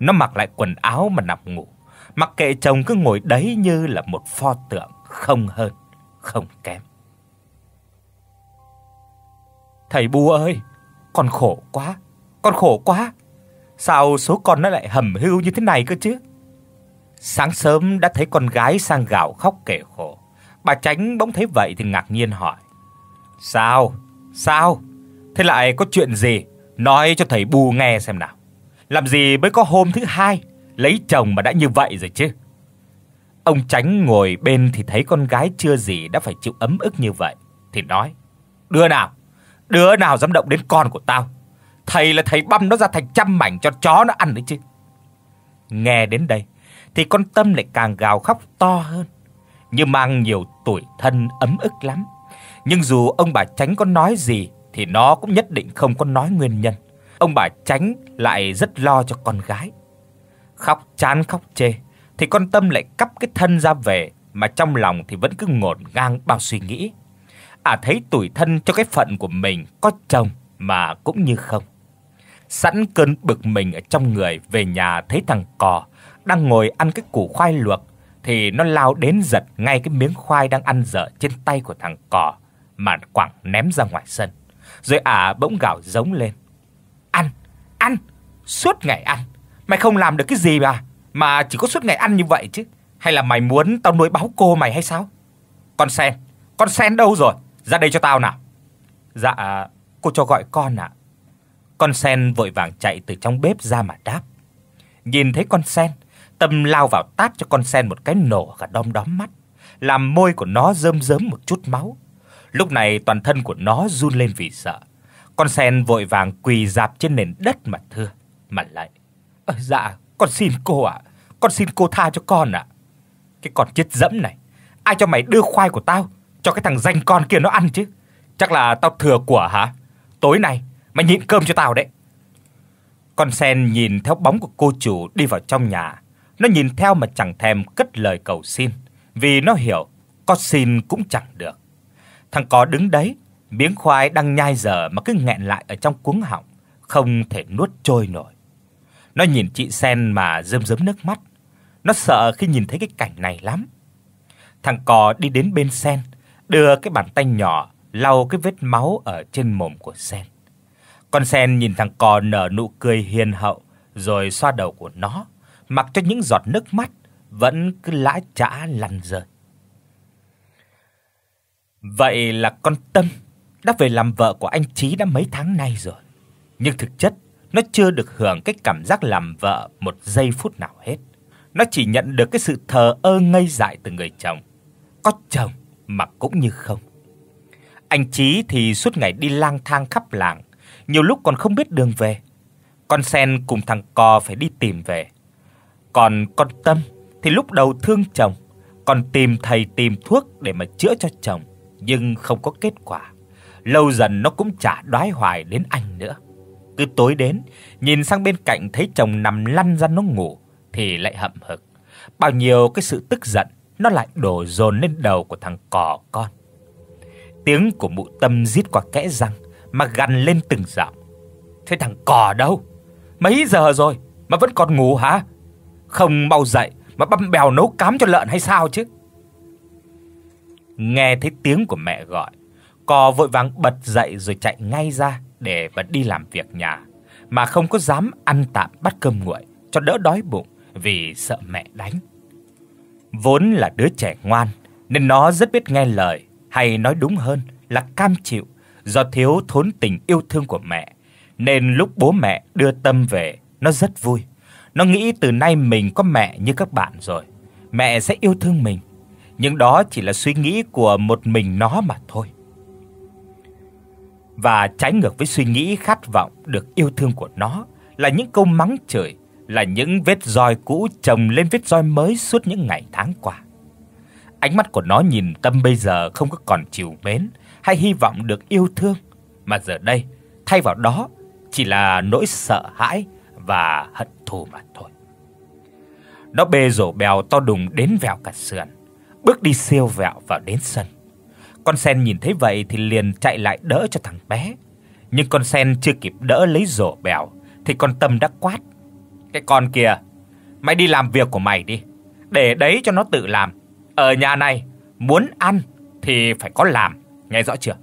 Nó mặc lại quần áo mà nằm ngủ, mặc kệ chồng cứ ngồi đấy như là một pho tượng không hơn, không kém. Thầy Bu ơi, con khổ quá, con khổ quá. Sao số con nó lại hầm hưu như thế này cơ chứ? Sáng sớm đã thấy con gái sang gạo khóc kể khổ. Bà Tránh bỗng thấy vậy thì ngạc nhiên hỏi: "Sao? Sao? Thế lại có chuyện gì? Nói cho thầy Bu nghe xem nào. Làm gì mới có hôm thứ hai lấy chồng mà đã như vậy rồi chứ?" Ông Tránh ngồi bên thì thấy con gái chưa gì đã phải chịu ấm ức như vậy thì nói: "Đứa nào, đứa nào dám động đến con của tao? Thầy là thầy băm nó ra thành trăm mảnh cho chó nó ăn đấy chứ." Nghe đến đây thì con Tâm lại càng gào khóc to hơn, như mang nhiều tuổi thân ấm ức lắm. Nhưng dù ông bà Tránh có nói gì thì nó cũng nhất định không có nói nguyên nhân. Ông bà Tránh lại rất lo cho con gái. Khóc chán khóc chê, thì con tâm lại cắp cái thân ra về mà trong lòng thì vẫn cứ ngổn ngang bao suy nghĩ. À thấy tuổi thân cho cái phận của mình có chồng mà cũng như không. Sẵn cơn bực mình ở trong người về nhà thấy thằng cò đang ngồi ăn cái củ khoai luộc thì nó lao đến giật ngay cái miếng khoai đang ăn dở trên tay của thằng cò mà quẳng ném ra ngoài sân. Rồi ả à, bỗng gào giống lên. Ăn, ăn, suốt ngày ăn, mày không làm được cái gì mà mà chỉ có suốt ngày ăn như vậy chứ? Hay là mày muốn tao nuôi báo cô mày hay sao? Con sen, con sen đâu rồi? Ra đây cho tao nào. Dạ, cô cho gọi con ạ. À. Con sen vội vàng chạy từ trong bếp ra mà đáp. Nhìn thấy con sen, Tâm lao vào tát cho con sen một cái nổ cả đom đóm mắt, làm môi của nó rơm rớm một chút máu. Lúc này toàn thân của nó run lên vì sợ. Con sen vội vàng quỳ dạp trên nền đất mà thưa, mà lại. "Ờ dạ, con xin cô ạ, con xin cô tha cho con ạ." Cái con chết dẫm này, ai cho mày đưa khoai của tao cho cái thằng danh con kia nó ăn chứ? Chắc là tao thừa của hả? Tối nay mày nhịn cơm cho tao đấy. Con sen nhìn theo bóng của cô chủ đi vào trong nhà, nó nhìn theo mà chẳng thèm cất lời cầu xin, vì nó hiểu con xin cũng chẳng được. Thằng có đứng đấy, miếng khoai đang nhai dở mà cứ nghẹn lại ở trong cuống họng, không thể nuốt trôi nổi. Nó nhìn chị Sen mà rơm rớm nước mắt. Nó sợ khi nhìn thấy cái cảnh này lắm. Thằng cò đi đến bên Sen, đưa cái bàn tay nhỏ lau cái vết máu ở trên mồm của Sen. Con Sen nhìn thằng cò nở nụ cười hiền hậu rồi xoa đầu của nó, mặc cho những giọt nước mắt vẫn cứ lã chã lăn rơi. Vậy là con Tâm đã về làm vợ của anh Chí đã mấy tháng nay rồi. Nhưng thực chất nó chưa được hưởng cái cảm giác làm vợ một giây phút nào hết. Nó chỉ nhận được cái sự thờ ơ ngây dại từ người chồng. Có chồng mà cũng như không. Anh Chí thì suốt ngày đi lang thang khắp làng, nhiều lúc còn không biết đường về. Con Sen cùng thằng Co phải đi tìm về. Còn con Tâm thì lúc đầu thương chồng, còn tìm thầy tìm thuốc để mà chữa cho chồng, nhưng không có kết quả. Lâu dần nó cũng chả đoái hoài đến anh nữa. Cứ tối đến, nhìn sang bên cạnh thấy chồng nằm lăn ra nó ngủ thì lại hậm hực. Bao nhiêu cái sự tức giận nó lại đổ dồn lên đầu của thằng cỏ con. Tiếng của mụ tâm rít qua kẽ răng mà gằn lên từng giọng. Thế thằng cỏ đâu? Mấy giờ rồi mà vẫn còn ngủ hả? Không mau dậy mà băm bèo nấu cám cho lợn hay sao chứ? Nghe thấy tiếng của mẹ gọi, cò vội vàng bật dậy rồi chạy ngay ra, để mà đi làm việc nhà, mà không có dám ăn tạm bát cơm nguội cho đỡ đói bụng vì sợ mẹ đánh. Vốn là đứa trẻ ngoan nên nó rất biết nghe lời, hay nói đúng hơn là cam chịu do thiếu thốn tình yêu thương của mẹ, nên lúc bố mẹ đưa Tâm về, nó rất vui. Nó nghĩ từ nay mình có mẹ như các bạn rồi, mẹ sẽ yêu thương mình. Nhưng đó chỉ là suy nghĩ của một mình nó mà thôi và trái ngược với suy nghĩ khát vọng được yêu thương của nó là những câu mắng chửi, là những vết roi cũ chồng lên vết roi mới suốt những ngày tháng qua. Ánh mắt của nó nhìn Tâm bây giờ không có còn chiều mến hay hy vọng được yêu thương, mà giờ đây, thay vào đó chỉ là nỗi sợ hãi và hận thù mà thôi. Nó bê rổ bèo to đùng đến vèo cả sườn, bước đi siêu vẹo vào đến sân. Con sen nhìn thấy vậy thì liền chạy lại đỡ cho thằng bé. Nhưng con sen chưa kịp đỡ lấy rổ bèo thì con Tâm đã quát: "Cái con kia, mày đi làm việc của mày đi, để đấy cho nó tự làm. Ở nhà này muốn ăn thì phải có làm, nghe rõ chưa?"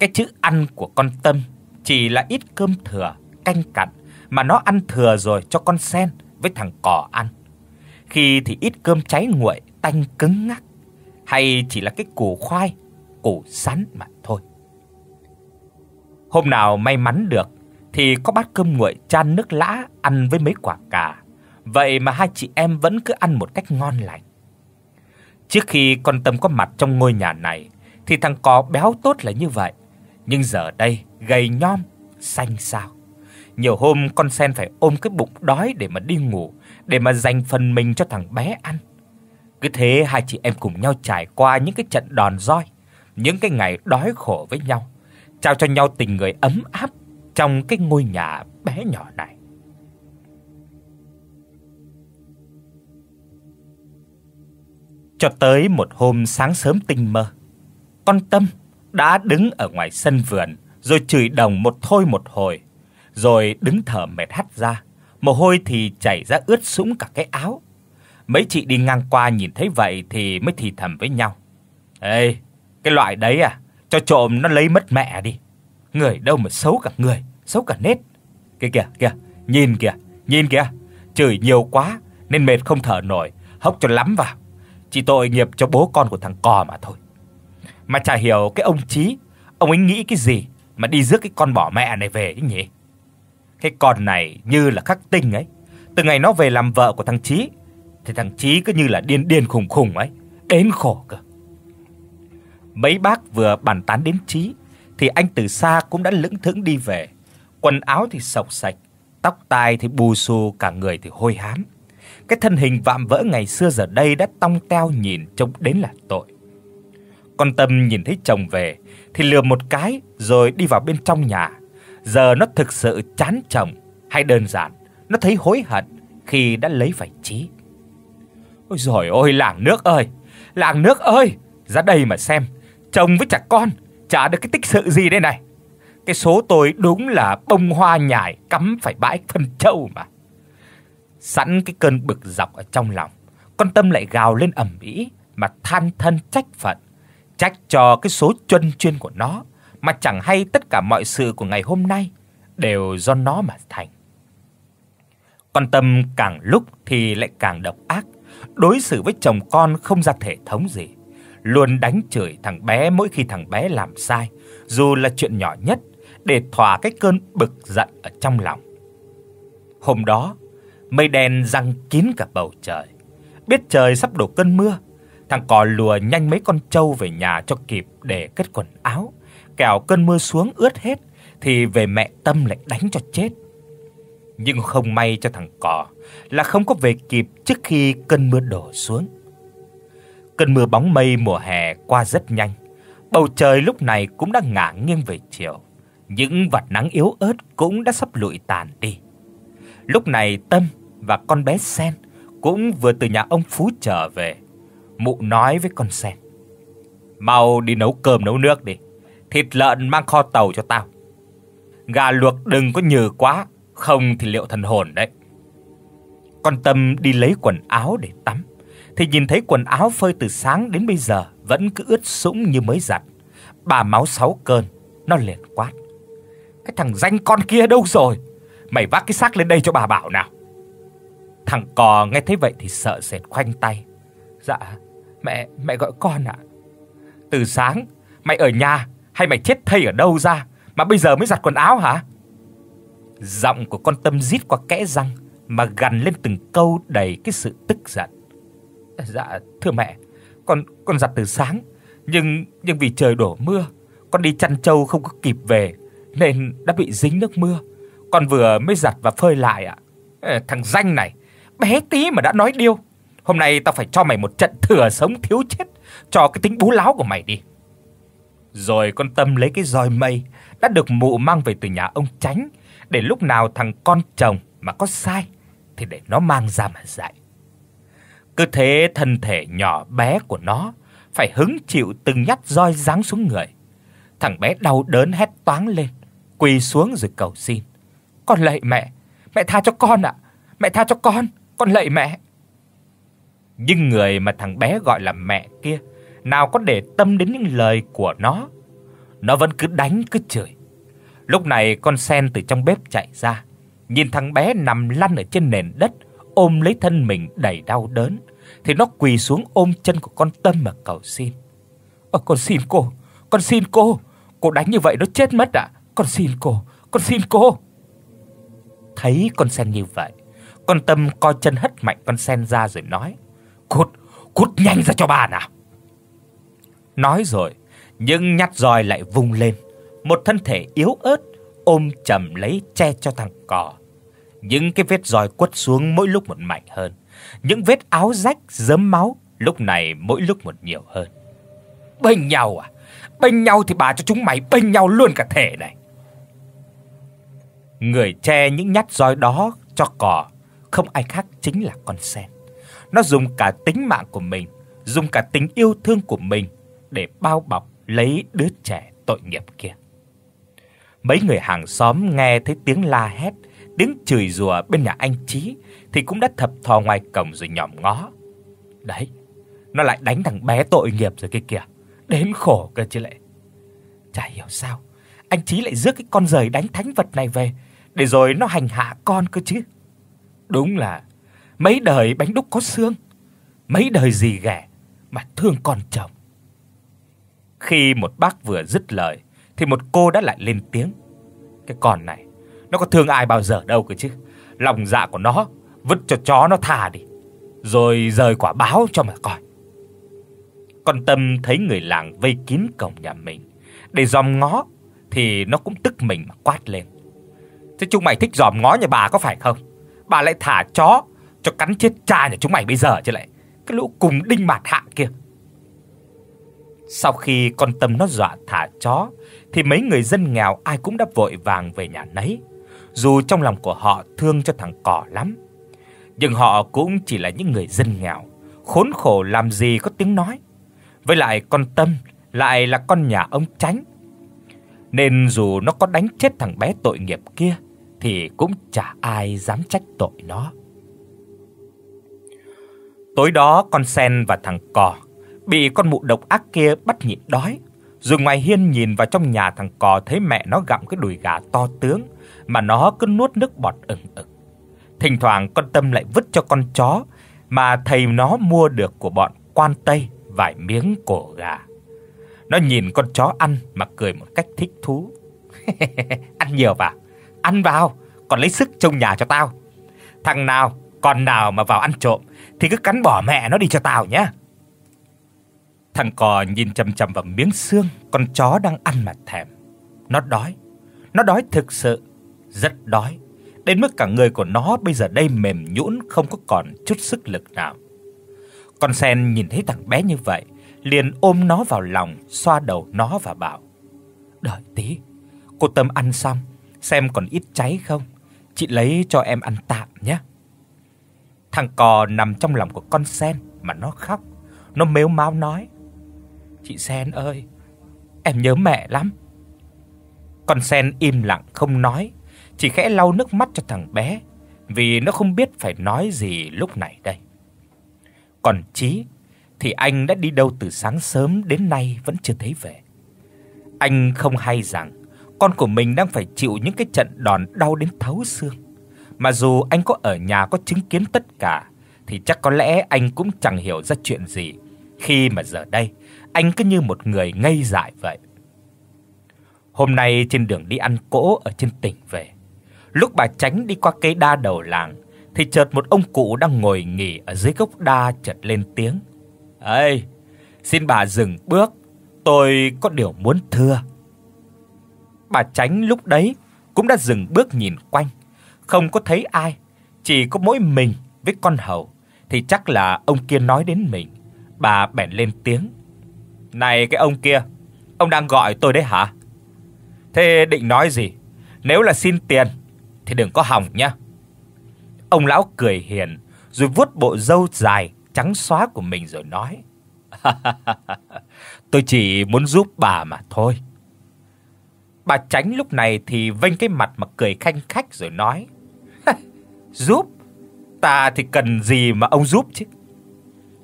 Cái chữ ăn của con Tâm chỉ là ít cơm thừa, canh cặn mà nó ăn thừa rồi cho con sen với thằng cỏ ăn. Khi thì ít cơm cháy nguội, tanh cứng ngắc, hay chỉ là cái củ khoai, củ sắn mà thôi. Hôm nào may mắn được thì có bát cơm nguội chan nước lã ăn với mấy quả cà. Vậy mà hai chị em vẫn cứ ăn một cách ngon lành. Trước khi con Tâm có mặt trong ngôi nhà này thì thằng có béo tốt là như vậy, nhưng giờ đây gầy nhom, xanh xao. Nhiều hôm con Sen phải ôm cái bụng đói để mà đi ngủ, để mà dành phần mình cho thằng bé ăn. Cứ thế hai chị em cùng nhau trải qua những cái trận đòn roi, những cái ngày đói khổ với nhau, trao cho nhau tình người ấm áp trong cái ngôi nhà bé nhỏ này. Cho tới một hôm sáng sớm tinh mơ, con Tâm đã đứng ở ngoài sân vườn rồi chửi đồng một thôi một hồi, rồi đứng thở mệt hắt ra, mồ hôi thì chảy ra ướt sũng cả cái áo. Mấy chị đi ngang qua nhìn thấy vậy thì mới thì thầm với nhau. "Ê, cái loại đấy à, cho trộm nó lấy mất mẹ đi. Người đâu mà xấu cả người, xấu cả nết. Kìa kìa, kìa, nhìn kìa, nhìn kìa, chửi nhiều quá nên mệt không thở nổi, hốc cho lắm vào. Chỉ tội nghiệp cho bố con của thằng cò mà thôi." Mà chả hiểu cái ông Chí, ông ấy nghĩ cái gì mà đi rước cái con bỏ mẹ này về ấy nhỉ? Cái con này như là khắc tinh ấy. Từ ngày nó về làm vợ của thằng Chí thì thằng Chí cứ như là điên điên khùng khùng ấy, đến khổ cơ. Mấy bác vừa bàn tán đến Chí thì anh từ xa cũng đã lững thững đi về. Quần áo thì sộc sạch, tóc tai thì bù xù, cả người thì hôi hám. Cái thân hình vạm vỡ ngày xưa giờ đây đã tong teo nhìn trông đến là tội. Con Tâm nhìn thấy chồng về thì lườm một cái rồi đi vào bên trong nhà. Giờ nó thực sự chán chồng hay đơn giản, nó thấy hối hận khi đã lấy phải trí. Ôi giời ơi, làng nước ơi, làng nước ơi, ra đây mà xem, chồng với chặt con, chả được cái tích sự gì đây này. Cái số tôi đúng là bông hoa nhài cắm phải bãi phân châu mà. Sẵn cái cơn bực dọc ở trong lòng, con tâm lại gào lên ầm ĩ mà than thân trách phận, trách cho cái số chuyên chuyên của nó mà chẳng hay tất cả mọi sự của ngày hôm nay đều do nó mà thành. Con tâm càng lúc thì lại càng độc ác, đối xử với chồng con không ra thể thống gì, luôn đánh chửi thằng bé mỗi khi thằng bé làm sai, dù là chuyện nhỏ nhất, để thỏa cái cơn bực giận ở trong lòng. Hôm đó, mây đen răng kín cả bầu trời. Biết trời sắp đổ cơn mưa, thằng cò lùa nhanh mấy con trâu về nhà cho kịp để cất quần áo, kẻo cơn mưa xuống ướt hết thì về mẹ tâm lại đánh cho chết nhưng không may cho thằng cò là không có về kịp trước khi cơn mưa đổ xuống. Cơn mưa bóng mây mùa hè qua rất nhanh, bầu trời lúc này cũng đã ngả nghiêng về chiều, những vạt nắng yếu ớt cũng đã sắp lụi tàn đi. Lúc này Tâm và con bé Sen cũng vừa từ nhà ông Phú trở về. Mụ nói với con Sen: "Mau đi nấu cơm nấu nước đi, thịt lợn mang kho tàu cho tao. Gà luộc đừng có nhừ quá, không thì liệu thần hồn đấy. Con Tâm đi lấy quần áo để tắm, thì nhìn thấy quần áo phơi từ sáng đến bây giờ vẫn cứ ướt sũng như mới giặt. Bà máu sáu cơn, nó liền quát: "Cái thằng danh con kia đâu rồi? Mày vác cái xác lên đây cho bà bảo nào." Thằng cò nghe thấy vậy thì sợ sệt khoanh tay. "Dạ, mẹ mẹ gọi con ạ." "Từ sáng mày ở nhà hay mày chết thây ở đâu ra mà bây giờ mới giặt quần áo hả?" Giọng của con Tâm rít qua kẽ răng mà gằn lên từng câu đầy cái sự tức giận. "Dạ, thưa mẹ, con con giặt từ sáng, nhưng nhưng vì trời đổ mưa, con đi chăn trâu không có kịp về nên đã bị dính nước mưa. Con vừa mới giặt và phơi lại ạ." "Thằng danh này, bé tí mà đã nói điêu. Hôm nay tao phải cho mày một trận thừa sống thiếu chết cho cái tính bú láo của mày đi." Rồi con Tâm lấy cái roi mây đã được mụ mang về từ nhà ông Tránh để lúc nào thằng con chồng mà có sai thì để nó mang ra mà dạy. Cứ thế thân thể nhỏ bé của nó phải hứng chịu từng nhát roi giáng xuống người. Thằng bé đau đớn hét toáng lên, quỳ xuống rồi cầu xin. "Con lạy mẹ, mẹ tha cho con ạ, mẹ tha cho con, con lạy mẹ." Nhưng người mà thằng bé gọi là mẹ kia nào có để tâm đến những lời của nó. Nó vẫn cứ đánh cứ chửi, Lúc này con sen từ trong bếp chạy ra, nhìn thằng bé nằm lăn ở trên nền đất, ôm lấy thân mình đầy đau đớn, thì nó quỳ xuống ôm chân của con Tâm mà cầu xin. "Ôi ờ, con xin cô, con xin cô, cô đánh như vậy nó chết mất ạ, con xin cô, con xin cô." Thấy con sen như vậy, con Tâm co chân hất mạnh con sen ra rồi nói: "Cút, cút nhanh ra cho bà nào." Nói rồi, nhưng nhát roi lại vung lên một thân thể yếu ớt ôm chầm lấy che cho thằng cò Những cái vết roi quất xuống mỗi lúc một mạnh hơn, những vết áo rách rớm máu lúc này mỗi lúc một nhiều hơn. Bênh nhau à? Bênh nhau thì bà cho chúng mày bênh nhau luôn cả thể này. Người che những nhát roi đó cho cò không ai khác chính là con sen. Nó dùng cả tính mạng của mình, dùng cả tình yêu thương của mình để bao bọc lấy đứa trẻ tội nghiệp kia. Mấy người hàng xóm nghe thấy tiếng la hét, tiếng chửi rủa bên nhà anh Chí thì cũng đã thập thò ngoài cổng rồi nhòm ngó. Đấy, nó lại đánh thằng bé tội nghiệp rồi kia kìa. Đến khổ cơ chứ lệ. Chả hiểu sao, anh Chí lại rước cái con rời đánh thánh vật này về để rồi nó hành hạ con cơ chứ. Đúng là mấy đời bánh đúc có xương, mấy đời gì ghẻ mà thương con chồng. Khi một bác vừa dứt lời, thì một cô đã lại lên tiếng. Cái con này, nó có thương ai bao giờ đâu cơ chứ. Lòng dạ của nó vứt cho chó nó thả đi, rồi rời quả báo cho mà coi. Con Tâm thấy người làng vây kín cổng nhà mình để dòm ngó thì nó cũng tức mình mà quát lên. Thế chúng mày thích dòm ngó nhà bà có phải không? Bà lại thả chó cho cắn chết cha nhà chúng mày bây giờ chứ lại. Cái lũ cùng đinh mạt hạ kia. Sau khi con Tâm nó dọa thả chó thì mấy người dân nghèo ai cũng đã vội vàng về nhà nấy, dù trong lòng của họ thương cho thằng cỏ lắm. Nhưng họ cũng chỉ là những người dân nghèo, khốn khổ làm gì có tiếng nói. Với lại con Tâm lại là con nhà ông Tránh. Nên dù nó có đánh chết thằng bé tội nghiệp kia thì cũng chả ai dám trách tội nó. Tối đó con sen và thằng cò bị con mụ độc ác kia bắt nhịn đói rồi ngoài hiên nhìn vào trong nhà thằng cò thấy mẹ nó gặm cái đùi gà to tướng mà nó cứ nuốt nước bọt ừng ực. Thỉnh thoảng con Tâm lại vứt cho con chó mà thầy nó mua được của bọn quan Tây vài miếng cổ gà. Nó nhìn con chó ăn mà cười một cách thích thú. ăn nhiều vào, ăn vào, còn lấy sức trông nhà cho tao. Thằng nào, con nào mà vào ăn trộm thì cứ cắn bỏ mẹ nó đi cho tao nhé. Thằng cò nhìn chằm chằm vào miếng xương con chó đang ăn mà thèm. Nó đói. Nó đói thực sự, rất đói, đến mức cả người của nó bây giờ đây mềm nhũn không có còn chút sức lực nào. Con sen nhìn thấy thằng bé như vậy, liền ôm nó vào lòng, xoa đầu nó và bảo: "Đợi tí, cô Tâm ăn xong, xem còn ít cháy không, chị lấy cho em ăn tạm nhé." Thằng cò nằm trong lòng của con sen mà nó khóc, nó mếu máo nói: Chị Sen ơi, em nhớ mẹ lắm. Con Sen im lặng không nói, chỉ khẽ lau nước mắt cho thằng bé, vì nó không biết phải nói gì lúc này đây. Còn Chí thì anh đã đi đâu từ sáng sớm đến nay vẫn chưa thấy về. Anh không hay rằng con của mình đang phải chịu những cái trận đòn đau đến thấu xương. Mà dù anh có ở nhà có chứng kiến tất cả thì chắc có lẽ anh cũng chẳng hiểu ra chuyện gì khi mà giờ đây anh cứ như một người ngây dại vậy. Hôm nay trên đường đi ăn cỗ ở trên tỉnh về, lúc bà Tránh đi qua cây đa đầu làng thì chợt một ông cụ đang ngồi nghỉ ở dưới gốc đa chợt lên tiếng. "Ê, xin bà dừng bước, tôi có điều muốn thưa." Bà Tránh lúc đấy cũng đã dừng bước nhìn quanh, không có thấy ai, chỉ có mỗi mình với con hầu thì chắc là ông kia nói đến mình, bà bèn lên tiếng. Này cái ông kia, ông đang gọi tôi đấy hả? Thế định nói gì? Nếu là xin tiền thì đừng có hỏng nhá. Ông lão cười hiền, rồi vuốt bộ râu dài trắng xóa của mình rồi nói: "Tôi chỉ muốn giúp bà mà thôi." Bà tránh lúc này thì vênh cái mặt mà cười khanh khách rồi nói: "Giúp? Ta thì cần gì mà ông giúp chứ?"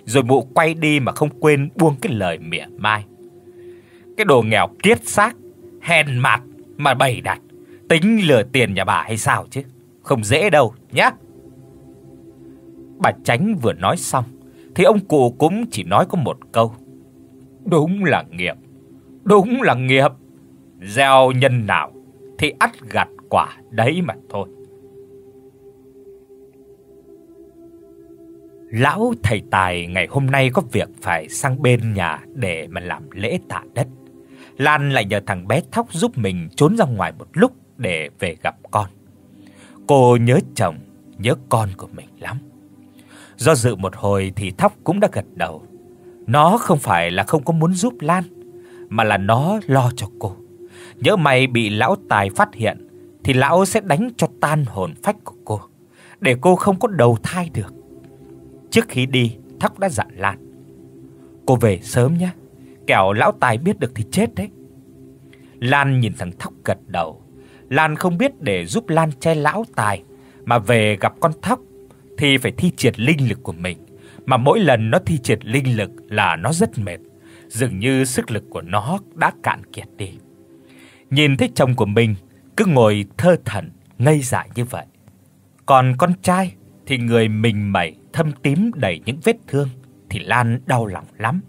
rồi mụ quay đi mà không quên buông cái lời mỉa mai. Cái đồ nghèo kiết xác, hèn mặt mà bày đặt, tính lừa tiền nhà bà hay sao chứ? Không dễ đâu nhá. Bà Tránh vừa nói xong thì ông cụ cũng chỉ nói có một câu. Đúng là nghiệp, đúng là nghiệp. Gieo nhân nào thì ắt gặt quả đấy mà thôi. lão thầy tài ngày hôm nay có việc phải sang bên nhà để mà làm lễ tạ đất. Lan lại nhờ thằng bé Thóc giúp mình trốn ra ngoài một lúc để về gặp con. Cô nhớ chồng, nhớ con của mình lắm. Do dự một hồi thì Thóc cũng đã gật đầu. Nó không phải là không có muốn giúp Lan, mà là nó lo cho cô. Nhớ mày bị lão tài phát hiện thì lão sẽ đánh cho tan hồn phách của cô, để cô không có đầu thai được. Trước khi đi, Thóc đã dặn Lan. Cô về sớm nhé, kẻo lão tài biết được thì chết đấy. Lan nhìn thằng Thóc gật đầu. Lan không biết để giúp Lan che lão tài mà về gặp con Thóc thì phải thi triển linh lực của mình, mà mỗi lần nó thi triển linh lực là nó rất mệt, dường như sức lực của nó đã cạn kiệt đi. Nhìn thấy chồng của mình cứ ngồi thơ thẩn ngây dại như vậy. Còn con trai thì người mình mẩy thâm tím đầy những vết thương thì Lan đau lòng lắm.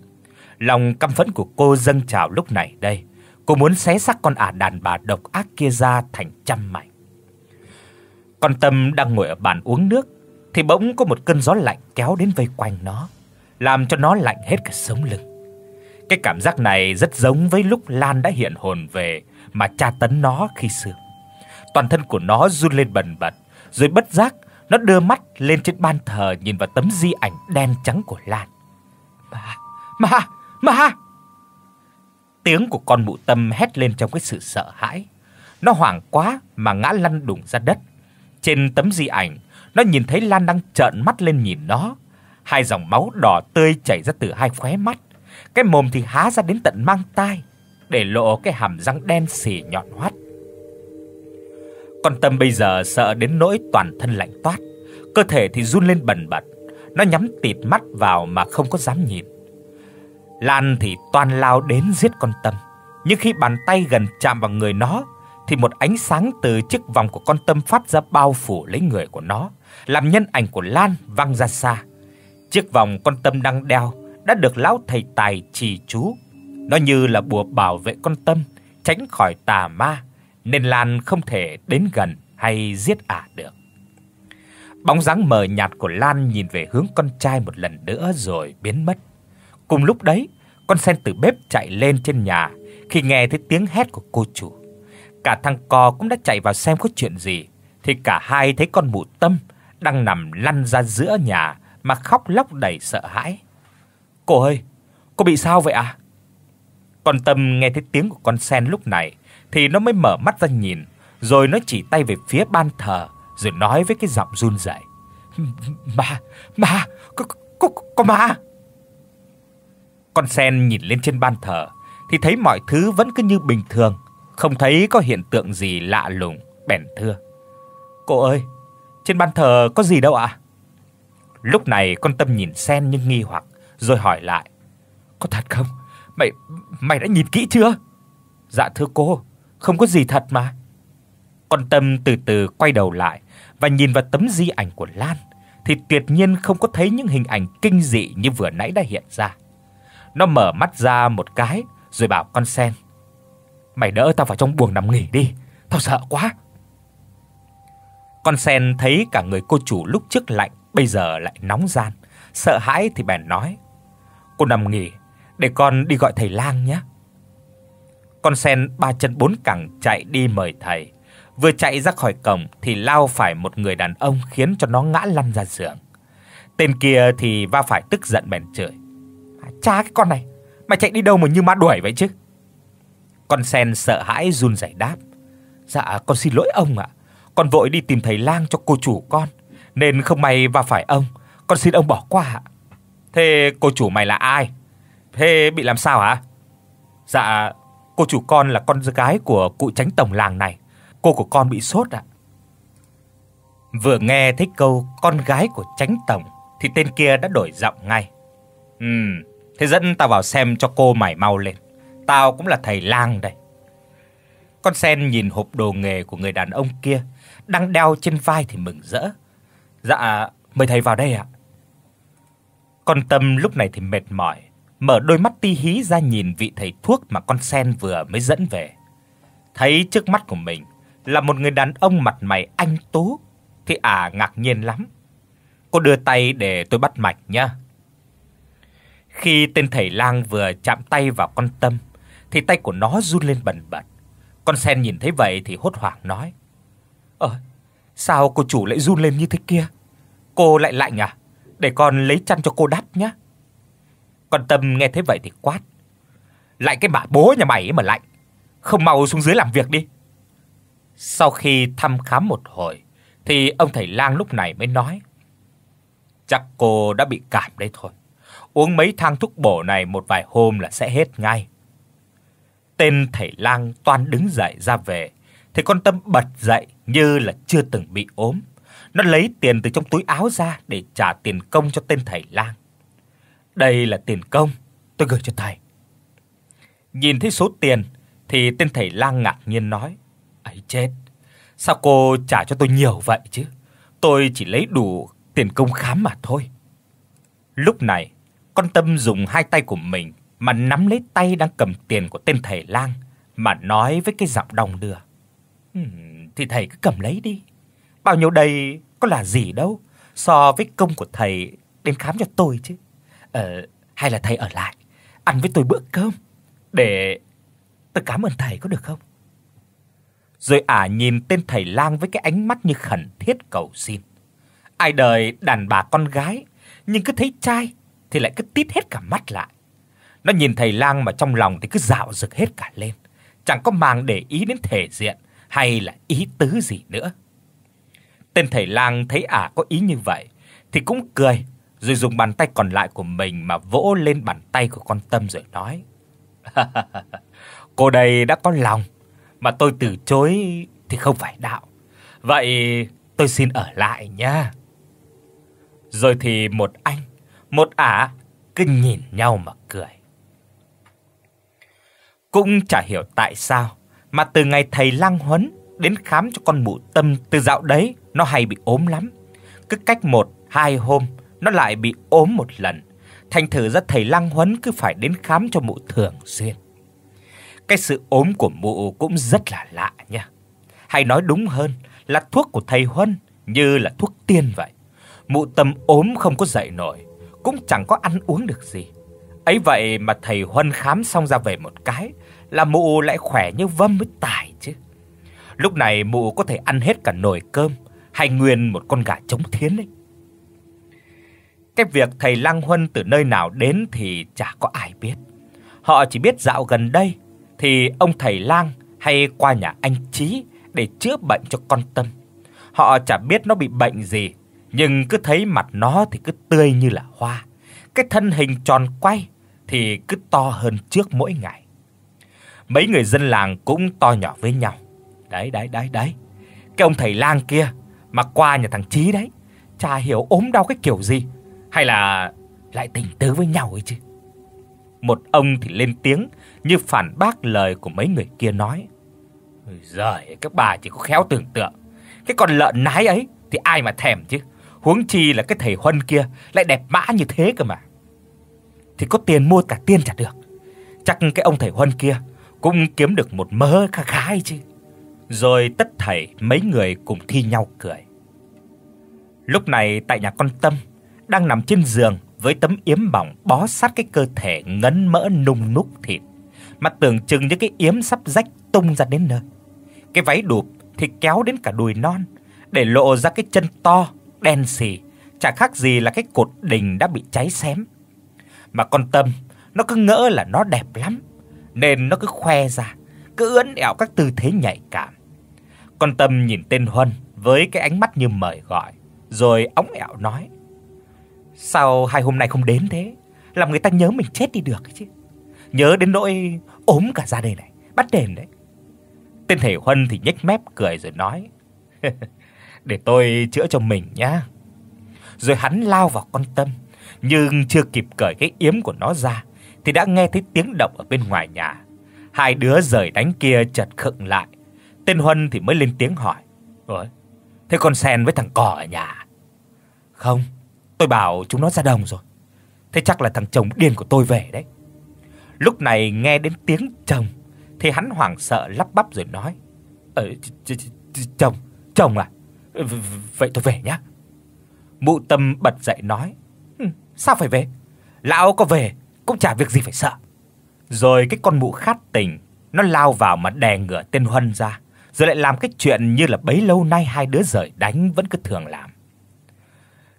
Lòng căm phẫn của cô dâng trào lúc này đây, cô muốn xé xác con ả đàn bà độc ác kia ra thành trăm mảnh. Con Tâm đang ngồi ở bàn uống nước thì bỗng có một cơn gió lạnh kéo đến vây quanh nó, làm cho nó lạnh hết cả sống lưng. Cái cảm giác này rất giống với lúc Lan đã hiện hồn về mà cha tấn nó khi xưa. Toàn thân của nó run lên bần bật, rồi bất giác nó đưa mắt lên trên ban thờ nhìn vào tấm di ảnh đen trắng của Lan. "Ma, ma, ma!" Tiếng của con mụ tâm hét lên trong cái sự sợ hãi. Nó hoảng quá mà ngã lăn đùng ra đất. Trên tấm di ảnh, nó nhìn thấy Lan đang trợn mắt lên nhìn nó. Hai dòng máu đỏ tươi chảy ra từ hai khóe mắt, cái mồm thì há ra đến tận mang tai, để lộ cái hàm răng đen xì nhọn hoắt. Con Tâm bây giờ sợ đến nỗi toàn thân lạnh toát, cơ thể thì run lên bần bật. Nó nhắm tịt mắt vào mà không có dám nhìn. Lan thì toan lao đến giết con Tâm, nhưng khi bàn tay gần chạm vào người nó thì một ánh sáng từ chiếc vòng của con Tâm phát ra bao phủ lấy người của nó, làm nhân ảnh của Lan văng ra xa. Chiếc vòng con Tâm đang đeo đã được lão thầy tài trì chú. Nó như là bùa bảo vệ con Tâm tránh khỏi tà ma nên Lan không thể đến gần hay giết ả được. Bóng dáng mờ nhạt của Lan nhìn về hướng con trai một lần nữa rồi biến mất. Cùng lúc đấy, con sen từ bếp chạy lên trên nhà khi nghe thấy tiếng hét của cô chủ. Cả thằng cò cũng đã chạy vào xem có chuyện gì, thì cả hai thấy con mụ tâm đang nằm lăn ra giữa nhà mà khóc lóc đầy sợ hãi. "Cô ơi, cô bị sao vậy ạ?" À? Con Tâm nghe thấy tiếng của con sen lúc này thì nó mới mở mắt ra nhìn, rồi nó chỉ tay về phía ban thờ, rồi nói với cái giọng run rẩy. "Ma, ma, có có có ma." Con sen nhìn lên trên ban thờ thì thấy mọi thứ vẫn cứ như bình thường, không thấy có hiện tượng gì lạ lùng, bèn thưa: "Cô ơi, trên ban thờ có gì đâu ạ?" À? Lúc này con Tâm nhìn sen nhưng nghi hoặc, rồi hỏi lại: "Có thật không? Mày mày đã nhìn kỹ chưa?" "Dạ thưa cô, không có gì thật mà. Con Tâm từ từ quay đầu lại và nhìn vào tấm di ảnh của Lan thì tuyệt nhiên không có thấy những hình ảnh kinh dị như vừa nãy đã hiện ra. Nó mở mắt ra một cái rồi bảo con sen: "Mày đỡ tao vào trong buồng nằm nghỉ đi, tao sợ quá." Con sen thấy cả người cô chủ lúc trước lạnh bây giờ lại nóng gian, sợ hãi thì bèn nói: "Cô nằm nghỉ, để con đi gọi thầy lang nhé." Con sen ba chân bốn cẳng chạy đi mời thầy. Vừa chạy ra khỏi cổng thì lao phải một người đàn ông khiến cho nó ngã lăn ra giường. Tên kia thì va phải tức giận bèn chửi. Cha cái con này, mày chạy đi đâu mà như ma đuổi vậy chứ? Con sen sợ hãi run rẩy đáp. Dạ con xin lỗi ông ạ. Con vội đi tìm thầy lang cho cô chủ con nên không may va phải ông. Con xin ông bỏ qua ạ. Thế cô chủ mày là ai? Thế bị làm sao hả? Dạ Cô chủ con là con gái của cụ tránh tổng làng này. Cô của con bị sốt ạ." Vừa nghe thấy câu con gái của tránh tổng thì tên kia đã đổi giọng ngay. "Ừm, thế dẫn tao vào xem cho cô mải mau lên. Tao cũng là thầy lang đây." Con sen nhìn hộp đồ nghề của người đàn ông kia đang đeo trên vai thì mừng rỡ. "Dạ, mời thầy vào đây ạ." Con tâm lúc này thì mệt mỏi mở đôi mắt ti hí ra nhìn vị thầy thuốc mà con sen vừa mới dẫn về. Thấy trước mắt của mình là một người đàn ông mặt mày anh tú, thì à, ngạc nhiên lắm. Cô đưa tay để tôi bắt mạch nha. Khi tên thầy lang vừa chạm tay vào con tâm, thì tay của nó run lên bần bật. Con sen nhìn thấy vậy thì hốt hoảng nói: "Ơ, ờ, sao cô chủ lại run lên như thế kia? Cô lại lạnh à? Để con lấy chăn cho cô đắp nhé." con Tâm nghe thấy vậy thì quát: "Lại cái bà bố nhà mày ấy mà lạnh, không mau xuống dưới làm việc đi." Sau khi thăm khám một hồi thì ông thầy lang lúc này mới nói: "Chắc cô đã bị cảm đây thôi. Uống mấy thang thuốc bổ này một vài hôm là sẽ hết ngay." Tên thầy lang toan đứng dậy ra về, thì con Tâm bật dậy như là chưa từng bị ốm. Nó lấy tiền từ trong túi áo ra để trả tiền công cho tên thầy lang. Đây là tiền công tôi gửi cho thầy. Nhìn thấy số tiền thì tên thầy lang ngạc nhiên nói: "Ấy chết, sao cô trả cho tôi nhiều vậy chứ? Tôi chỉ lấy đủ tiền công khám mà thôi." Lúc này, con Tâm dùng hai tay của mình mà nắm lấy tay đang cầm tiền của tên thầy lang mà nói với cái giọng đồng đưa. "Ừm, thì thầy cứ cầm lấy đi. Bao nhiêu đây có là gì đâu so với công của thầy đến khám cho tôi chứ." Ờ, hay là thầy ở lại ăn với tôi bữa cơm để tôi cảm ơn thầy có được không? Rồi ả nhìn tên thầy lang với cái ánh mắt như khẩn thiết cầu xin. Ai đời đàn bà con gái, nhưng cứ thấy trai thì lại cứ tít hết cả mắt lại. Nó nhìn thầy lang mà trong lòng thì cứ dạo dực hết cả lên, chẳng có màng để ý đến thể diện hay là ý tứ gì nữa. Tên thầy lang thấy ả có ý như vậy thì cũng cười rồi dùng bàn tay còn lại của mình mà vỗ lên bàn tay của con Tâm rồi nói: "Cô đây đã có lòng, mà tôi từ chối thì không phải đạo. Vậy tôi xin ở lại nha." Rồi thì một anh, một ả cứ nhìn nhau mà cười. Cũng chả hiểu tại sao mà từ ngày thầy Lăng Huấn đến khám cho con mụ Tâm từ dạo đấy nó hay bị ốm lắm. Cứ cách một hai hôm nó lại bị ốm một lần, thành thử ra thầy Lăng Huấn cứ phải đến khám cho mụ thường xuyên. Cái sự ốm của mụ cũng rất là lạ nha. Hay nói đúng hơn là thuốc của thầy Huân như là thuốc tiên vậy. Mụ tâm ốm không có dậy nổi, cũng chẳng có ăn uống được gì. Ấy vậy mà thầy Huân khám xong ra về một cái là mụ lại khỏe như vâm với tài chứ. Lúc này mụ có thể ăn hết cả nồi cơm hay nguyên một con gà trống thiến ấy. Cái việc thầy Lăng Huân từ nơi nào đến thì chả có ai biết. Họ chỉ biết dạo gần đây thì ông thầy Lang hay qua nhà anh Chí để chữa bệnh cho con Tâm. Họ chả biết nó bị bệnh gì, nhưng cứ thấy mặt nó thì cứ tươi như là hoa. Cái thân hình tròn quay thì cứ to hơn trước mỗi ngày. Mấy người dân làng cũng to nhỏ với nhau. Đấy đấy đấy đấy. Cái ông thầy lang kia mà qua nhà thằng Chí đấy, chả hiểu ốm đau cái kiểu gì hay là lại tình tứ với nhau ấy chứ. Một ông thì lên tiếng như phản bác lời của mấy người kia nói. Ôi giời, các bà chỉ có khéo tưởng tượng. Cái con lợn nái ấy thì ai mà thèm chứ. Huống chi là cái thầy Huân kia lại đẹp mã như thế cơ mà. Thì có tiền mua cả tiên chả được. Chắc cái ông thầy Huân kia cũng kiếm được một mớ khá khá ấy chứ. Rồi tất thảy mấy người cùng thi nhau cười. Lúc này tại nhà con Tâm, đang nằm trên giường với tấm yếm mỏng bó sát cái cơ thể ngấn mỡ nung núc thịt, mặt tưởng chừng như cái yếm sắp rách tung ra đến nơi. Cái váy đụp thì kéo đến cả đùi non, để lộ ra cái chân to, đen sì, chẳng khác gì là cái cột đình đã bị cháy xém. Mà con Tâm, nó cứ ngỡ là nó đẹp lắm, nên nó cứ khoe ra, cứ ưỡn ẹo các tư thế nhạy cảm. Con Tâm nhìn tên Huân với cái ánh mắt như mời gọi, rồi ống ẹo nói: Sao hai hôm nay không đến thế? Làm người ta nhớ mình chết đi được chứ. Nhớ đến nỗi ốm cả ra đây này, bắt đền đấy. Tên thầy Huân thì nhếch mép cười rồi nói: "Để tôi chữa cho mình nhá." Rồi hắn lao vào con tâm, nhưng chưa kịp cởi cái yếm của nó ra thì đã nghe thấy tiếng động ở bên ngoài nhà. Hai đứa rời đánh kia chợt khựng lại. Tên Huân thì mới lên tiếng hỏi: "Ôi, thế con sen với thằng cỏ ở nhà?" "Không, Tôi bảo chúng nó ra đồng rồi. Thế chắc là thằng chồng điên của tôi về đấy. Lúc này nghe đến tiếng chồng thì hắn hoảng sợ lắp bắp rồi nói: "Ờ chồng, chồng à? Vậy tôi về nhá." Mụ Tâm bật dậy nói: "Sao phải về? Lão có về cũng chả việc gì phải sợ." Rồi cái con mụ khát tình nó lao vào mà đè ngửa tên Huân ra, rồi lại làm cái chuyện như là bấy lâu nay hai đứa rời đánh vẫn cứ thường làm.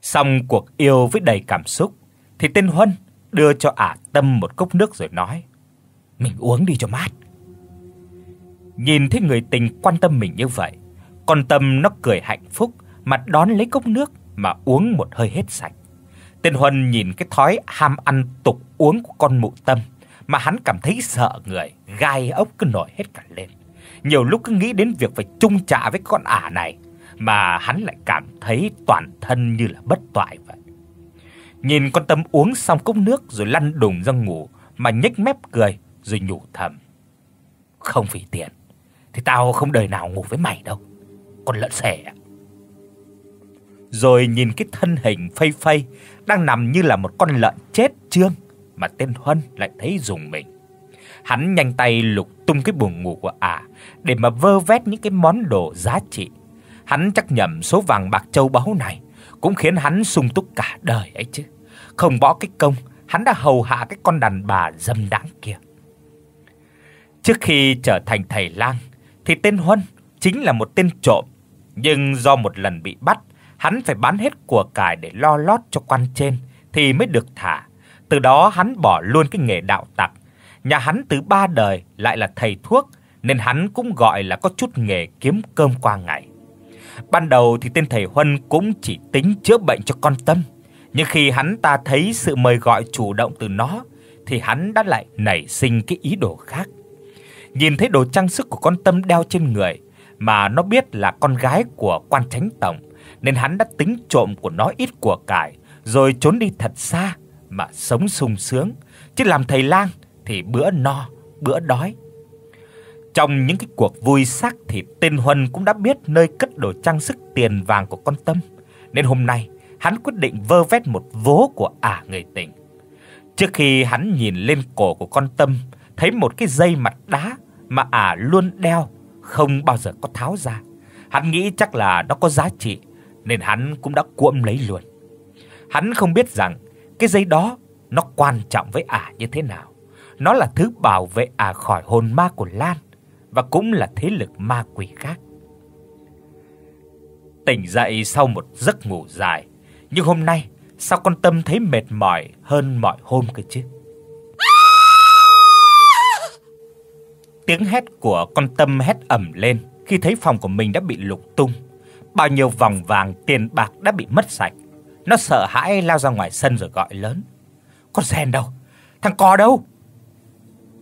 Xong cuộc yêu với đầy cảm xúc thì tên Huân đưa cho Ả Tâm một cốc nước rồi nói: "Mình uống đi cho mát." Nhìn thấy người tình quan tâm mình như vậy, con Tâm nó cười hạnh phúc mặt đón lấy cốc nước mà uống một hơi hết sạch. Tên Huân nhìn cái thói ham ăn tục uống của con mụ Tâm mà hắn cảm thấy sợ người, gai ốc cứ nổi hết cả lên. Nhiều lúc cứ nghĩ đến việc phải chung trả với con ả này mà hắn lại cảm thấy toàn thân như là bất toại vậy. Nhìn con tấm uống xong cốc nước rồi lăn đùng ra ngủ mà nhếch mép cười rồi nhủ thầm. Không vì tiền thì tao không đời nào ngủ với mày đâu. Con lợn xẻ. Rồi nhìn cái thân hình phây phây đang nằm như là một con lợn chết trương mà tên Huân lại thấy rùng mình. Hắn nhanh tay lục tung cái buồng ngủ của ả à để mà vơ vét những cái món đồ giá trị hắn chắc nhầm số vàng bạc châu báu này cũng khiến hắn sung túc cả đời ấy chứ. Không bỏ cái công, hắn đã hầu hạ cái con đàn bà dâm đãng kia. Trước khi trở thành thầy lang thì tên Huân chính là một tên trộm, nhưng do một lần bị bắt, hắn phải bán hết của cải để lo lót cho quan trên thì mới được thả. Từ đó hắn bỏ luôn cái nghề đạo tặc. Nhà hắn từ ba đời lại là thầy thuốc nên hắn cũng gọi là có chút nghề kiếm cơm qua ngày. Ban đầu thì tên thầy Huân cũng chỉ tính chữa bệnh cho con Tâm, nhưng khi hắn ta thấy sự mời gọi chủ động từ nó thì hắn đã lại nảy sinh cái ý đồ khác. Nhìn thấy đồ trang sức của con Tâm đeo trên người mà nó biết là con gái của quan chánh tổng nên hắn đã tính trộm của nó ít của cải rồi trốn đi thật xa mà sống sung sướng, chứ làm thầy lang thì bữa no, bữa đói trong những cái cuộc vui xác thì tên Huân cũng đã biết nơi cất đồ trang sức tiền vàng của con Tâm, nên hôm nay hắn quyết định vơ vét một vố của ả à người tình. Trước khi hắn nhìn lên cổ của con Tâm, thấy một cái dây mặt đá mà ả à luôn đeo, không bao giờ có tháo ra. Hắn nghĩ chắc là nó có giá trị nên hắn cũng đã cuộm lấy luôn. Hắn không biết rằng cái dây đó nó quan trọng với ả à như thế nào. Nó là thứ bảo vệ ả à khỏi hồn ma của Lan và cũng là thế lực ma quỷ khác. Tỉnh dậy sau một giấc ngủ dài, nhưng hôm nay sao con tâm thấy mệt mỏi hơn mọi hôm cơ chứ? Tiếng hét của con tâm hét ầm lên khi thấy phòng của mình đã bị lục tung, bao nhiêu vòng vàng tiền bạc đã bị mất sạch. Nó sợ hãi lao ra ngoài sân rồi gọi lớn. Con sen đâu? Thằng cò đâu?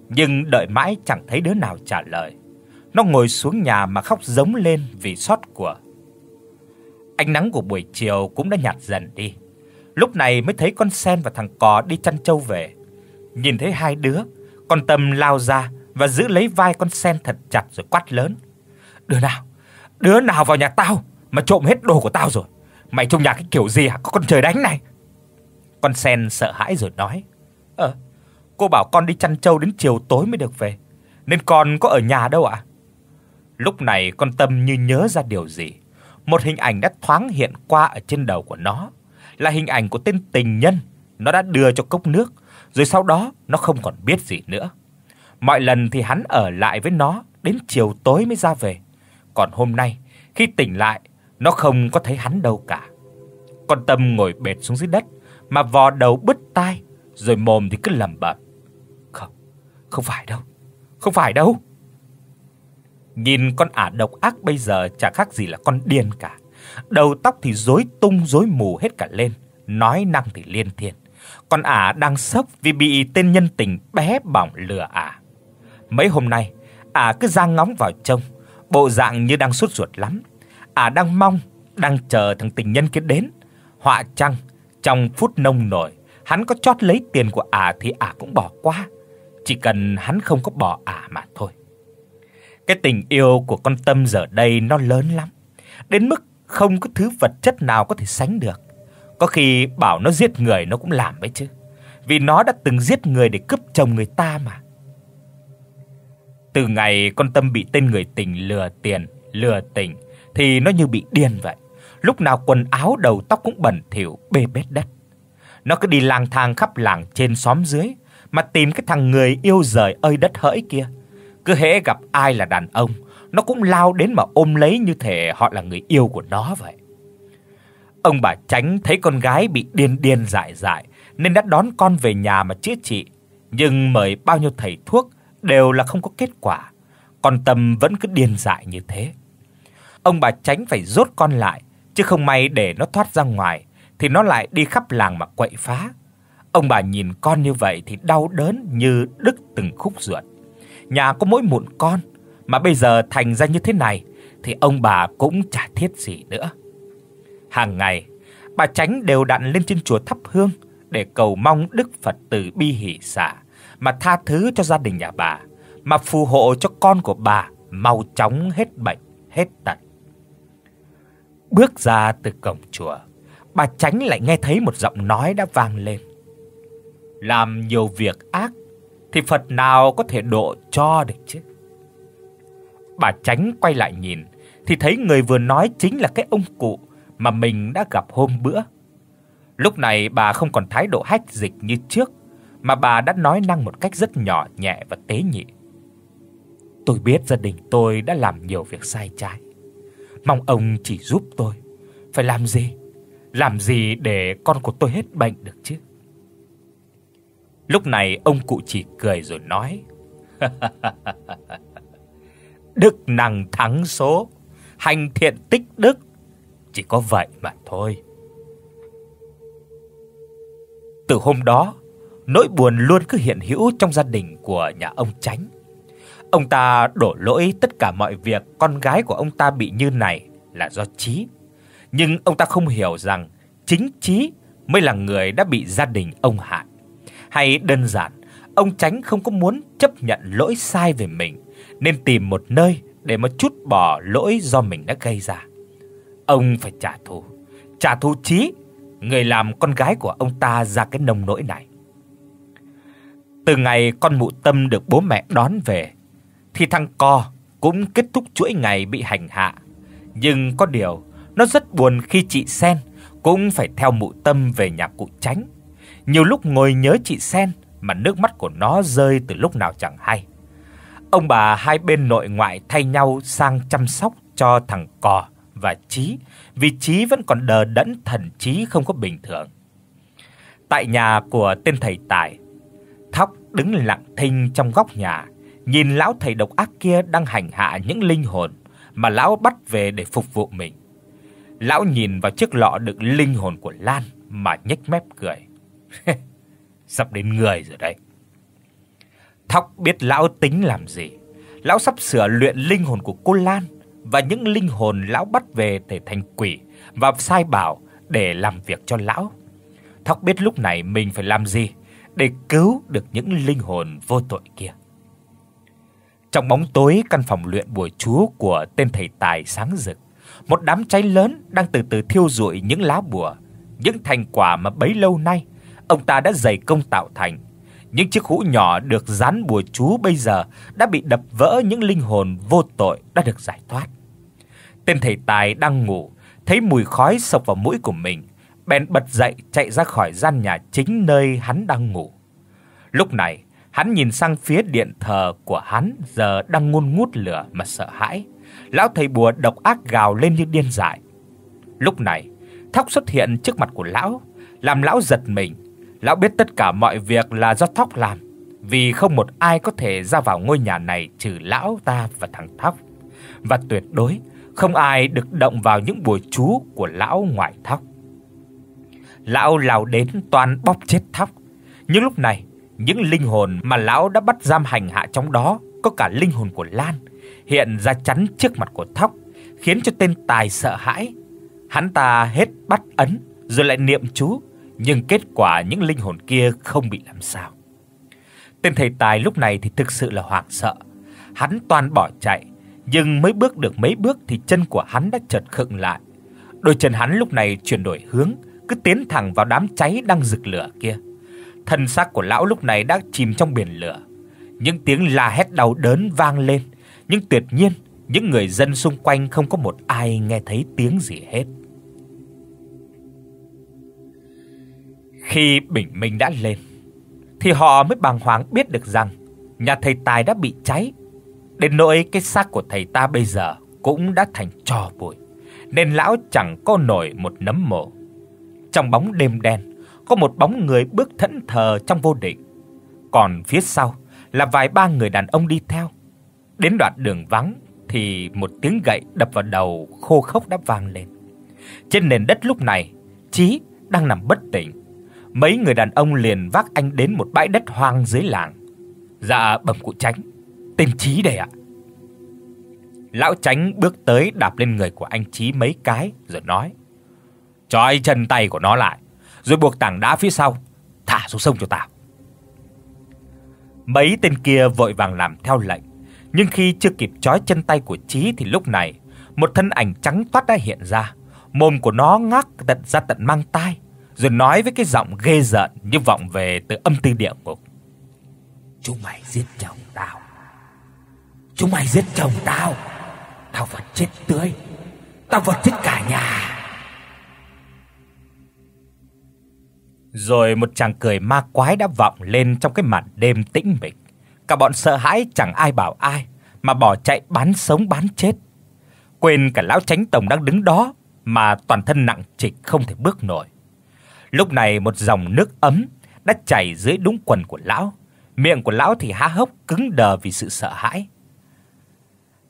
Nhưng đợi mãi chẳng thấy đứa nào trả lời. Nó ngồi xuống nhà mà khóc giống lên vì sót của. Ánh nắng của buổi chiều cũng đã nhạt dần đi. Lúc này mới thấy con sen và thằng cò đi chăn trâu về. Nhìn thấy hai đứa, con Tâm lao ra và giữ lấy vai con sen thật chặt rồi quát lớn. "Đứa nào? Đứa nào vào nhà tao mà trộm hết đồ của tao rồi? Mày trong nhà cái kiểu gì hả? Có con trời đánh này." Con sen sợ hãi rồi nói: "Ờ, cô bảo con đi chăn trâu đến chiều tối mới được về, nên con có ở nhà đâu ạ?" À? Lúc này con tâm như nhớ ra điều gì, một hình ảnh đã thoáng hiện qua ở trên đầu của nó, là hình ảnh của tên tình nhân nó đã đưa cho cốc nước, rồi sau đó nó không còn biết gì nữa. Mọi lần thì hắn ở lại với nó đến chiều tối mới ra về, còn hôm nay khi tỉnh lại, nó không có thấy hắn đâu cả. Con tâm ngồi bệt xuống dưới đất mà vò đầu bứt tai, rồi mồm thì cứ lẩm bẩm. Không, không phải đâu. Không phải đâu. Nhìn con ả độc ác bây giờ chả khác gì là con điên cả. Đầu tóc thì rối tung rối mù hết cả lên, nói năng thì liên thiên. Con ả đang sốc vì bị tên nhân tình bé bỏng lừa ả. Mấy hôm nay, ả cứ giang ngóng vào trông, bộ dạng như đang sốt ruột lắm. Ả đang mong, đang chờ thằng tình nhân kia đến. Họa chăng, trong phút nông nổi, hắn có chót lấy tiền của ả thì ả cũng bỏ qua. Chỉ cần hắn không có bỏ ả mà thôi. Cái tình yêu của con Tâm giờ đây nó lớn lắm, đến mức không có thứ vật chất nào có thể sánh được. Có khi bảo nó giết người nó cũng làm đấy chứ, vì nó đã từng giết người để cướp chồng người ta mà. Từ ngày con Tâm bị tên người tình lừa tiền, lừa tình thì nó như bị điên vậy. Lúc nào quần áo đầu tóc cũng bẩn thỉu bê bết đất. Nó cứ đi lang thang khắp làng trên xóm dưới mà tìm cái thằng người yêu rời ơi đất hỡi kia cứ hễ gặp ai là đàn ông, nó cũng lao đến mà ôm lấy như thể họ là người yêu của nó vậy. Ông bà Tránh thấy con gái bị điên điên dại dại nên đã đón con về nhà mà chữa trị, nhưng mời bao nhiêu thầy thuốc đều là không có kết quả. Con Tâm vẫn cứ điên dại như thế. Ông bà Tránh phải rốt con lại, chứ không may để nó thoát ra ngoài thì nó lại đi khắp làng mà quậy phá. Ông bà nhìn con như vậy thì đau đớn như đứt từng khúc ruột nhà có mỗi một con mà bây giờ thành ra như thế này thì ông bà cũng chả thiết gì nữa. Hàng ngày, bà Tránh đều đặn lên trên chùa thắp hương để cầu mong Đức Phật từ bi hỷ xả mà tha thứ cho gia đình nhà bà, mà phù hộ cho con của bà mau chóng hết bệnh, hết tật. Bước ra từ cổng chùa, bà Tránh lại nghe thấy một giọng nói đã vang lên. Làm nhiều việc ác thì Phật nào có thể độ cho được chứ. Bà tránh quay lại nhìn thì thấy người vừa nói chính là cái ông cụ mà mình đã gặp hôm bữa. Lúc này bà không còn thái độ hách dịch như trước mà bà đã nói năng một cách rất nhỏ nhẹ và tế nhị. Tôi biết gia đình tôi đã làm nhiều việc sai trái. Mong ông chỉ giúp tôi. Phải làm gì? Làm gì để con của tôi hết bệnh được chứ? Lúc này ông cụ chỉ cười rồi nói: "Đức năng thắng số, hành thiện tích đức, chỉ có vậy mà thôi." Từ hôm đó, nỗi buồn luôn cứ hiện hữu trong gia đình của nhà ông Tránh. Ông ta đổ lỗi tất cả mọi việc con gái của ông ta bị như này là do Chí. Nhưng ông ta không hiểu rằng chính Chí mới là người đã bị gia đình ông hại hay đơn giản, ông Tránh không có muốn chấp nhận lỗi sai về mình nên tìm một nơi để mà chút bỏ lỗi do mình đã gây ra. Ông phải trả thù, trả thù chí người làm con gái của ông ta ra cái nông nỗi này. Từ ngày con mụ Tâm được bố mẹ đón về thì thằng Co cũng kết thúc chuỗi ngày bị hành hạ. Nhưng có điều, nó rất buồn khi chị Sen cũng phải theo mụ Tâm về nhà cụ Tránh nhiều lúc ngồi nhớ chị Sen mà nước mắt của nó rơi từ lúc nào chẳng hay. Ông bà hai bên nội ngoại thay nhau sang chăm sóc cho thằng Cò và Chí, vì Chí vẫn còn đờ đẫn thần trí không có bình thường. Tại nhà của tên thầy Tài, Thóc đứng lặng thinh trong góc nhà, nhìn lão thầy độc ác kia đang hành hạ những linh hồn mà lão bắt về để phục vụ mình. Lão nhìn vào chiếc lọ đựng linh hồn của Lan mà nhếch mép cười. sắp đến người rồi đấy. Thóc biết lão tính làm gì, lão sắp sửa luyện linh hồn của cô Lan và những linh hồn lão bắt về để thành quỷ và sai bảo để làm việc cho lão. Thóc biết lúc này mình phải làm gì để cứu được những linh hồn vô tội kia. Trong bóng tối căn phòng luyện bùa chú của tên thầy tài sáng rực, một đám cháy lớn đang từ từ thiêu rụi những lá bùa, những thành quả mà bấy lâu nay ông ta đã dày công tạo thành. Những chiếc hũ nhỏ được dán bùa chú bây giờ đã bị đập vỡ những linh hồn vô tội đã được giải thoát. Tên thầy tài đang ngủ, thấy mùi khói xộc vào mũi của mình, bèn bật dậy chạy ra khỏi gian nhà chính nơi hắn đang ngủ. Lúc này, hắn nhìn sang phía điện thờ của hắn giờ đang ngun ngút lửa mà sợ hãi. Lão thầy bùa độc ác gào lên như điên dại. Lúc này, Thóc xuất hiện trước mặt của lão, làm lão giật mình, lão biết tất cả mọi việc là do Thóc làm, vì không một ai có thể ra vào ngôi nhà này trừ lão ta và thằng Thóc. Và tuyệt đối không ai được động vào những bùa chú của lão ngoại Thóc. Lão lao đến toàn bóp chết Thóc. Nhưng lúc này, những linh hồn mà lão đã bắt giam hành hạ trong đó có cả linh hồn của Lan hiện ra chắn trước mặt của Thóc, khiến cho tên tài sợ hãi. Hắn ta hết bắt ấn rồi lại niệm chú nhưng kết quả những linh hồn kia không bị làm sao. Tên thầy tài lúc này thì thực sự là hoảng sợ. Hắn toàn bỏ chạy, nhưng mới bước được mấy bước thì chân của hắn đã chợt khựng lại. Đôi chân hắn lúc này chuyển đổi hướng, cứ tiến thẳng vào đám cháy đang rực lửa kia. Thân xác của lão lúc này đã chìm trong biển lửa. Những tiếng la hét đau đớn vang lên, nhưng tuyệt nhiên những người dân xung quanh không có một ai nghe thấy tiếng gì hết. Khi bình minh đã lên thì họ mới bàng hoàng biết được rằng nhà thầy Tài đã bị cháy, đến nỗi cái xác của thầy ta bây giờ cũng đã thành tro bụi, nên lão chẳng có nổi một nấm mồ. Trong bóng đêm đen, có một bóng người bước thẫn thờ trong vô định, còn phía sau là vài ba người đàn ông đi theo. Đến đoạn đường vắng thì một tiếng gậy đập vào đầu khô khốc đáp vang lên. Trên nền đất lúc này, Chí đang nằm bất tỉnh mấy người đàn ông liền vác anh đến một bãi đất hoang dưới làng. Dạ bẩm cụ Tránh, tên Chí đây ạ. Lão Tránh bước tới đạp lên người của anh Chí mấy cái rồi nói: "Trói chân tay của nó lại, rồi buộc tảng đá phía sau, thả xuống sông cho tao." Mấy tên kia vội vàng làm theo lệnh, nhưng khi chưa kịp trói chân tay của Chí thì lúc này, một thân ảnh trắng toát đã hiện ra, mồm của nó ngác tận ra tận mang tai, rồi nói với cái giọng ghê rợn như vọng về từ âm tư địa ngục. "Chúng mày giết chồng tao. Chúng mày giết chồng tao. Tao phải chết tươi. Tao phải chết cả nhà." Rồi một tràng cười ma quái đã vọng lên trong cái màn đêm tĩnh mịch. Cả bọn sợ hãi chẳng ai bảo ai mà bỏ chạy bán sống bán chết. Quên cả lão chánh tổng đang đứng đó mà toàn thân nặng trịch không thể bước nổi. Lúc này một dòng nước ấm đã chảy dưới đúng quần của lão, miệng của lão thì há hốc cứng đờ vì sự sợ hãi.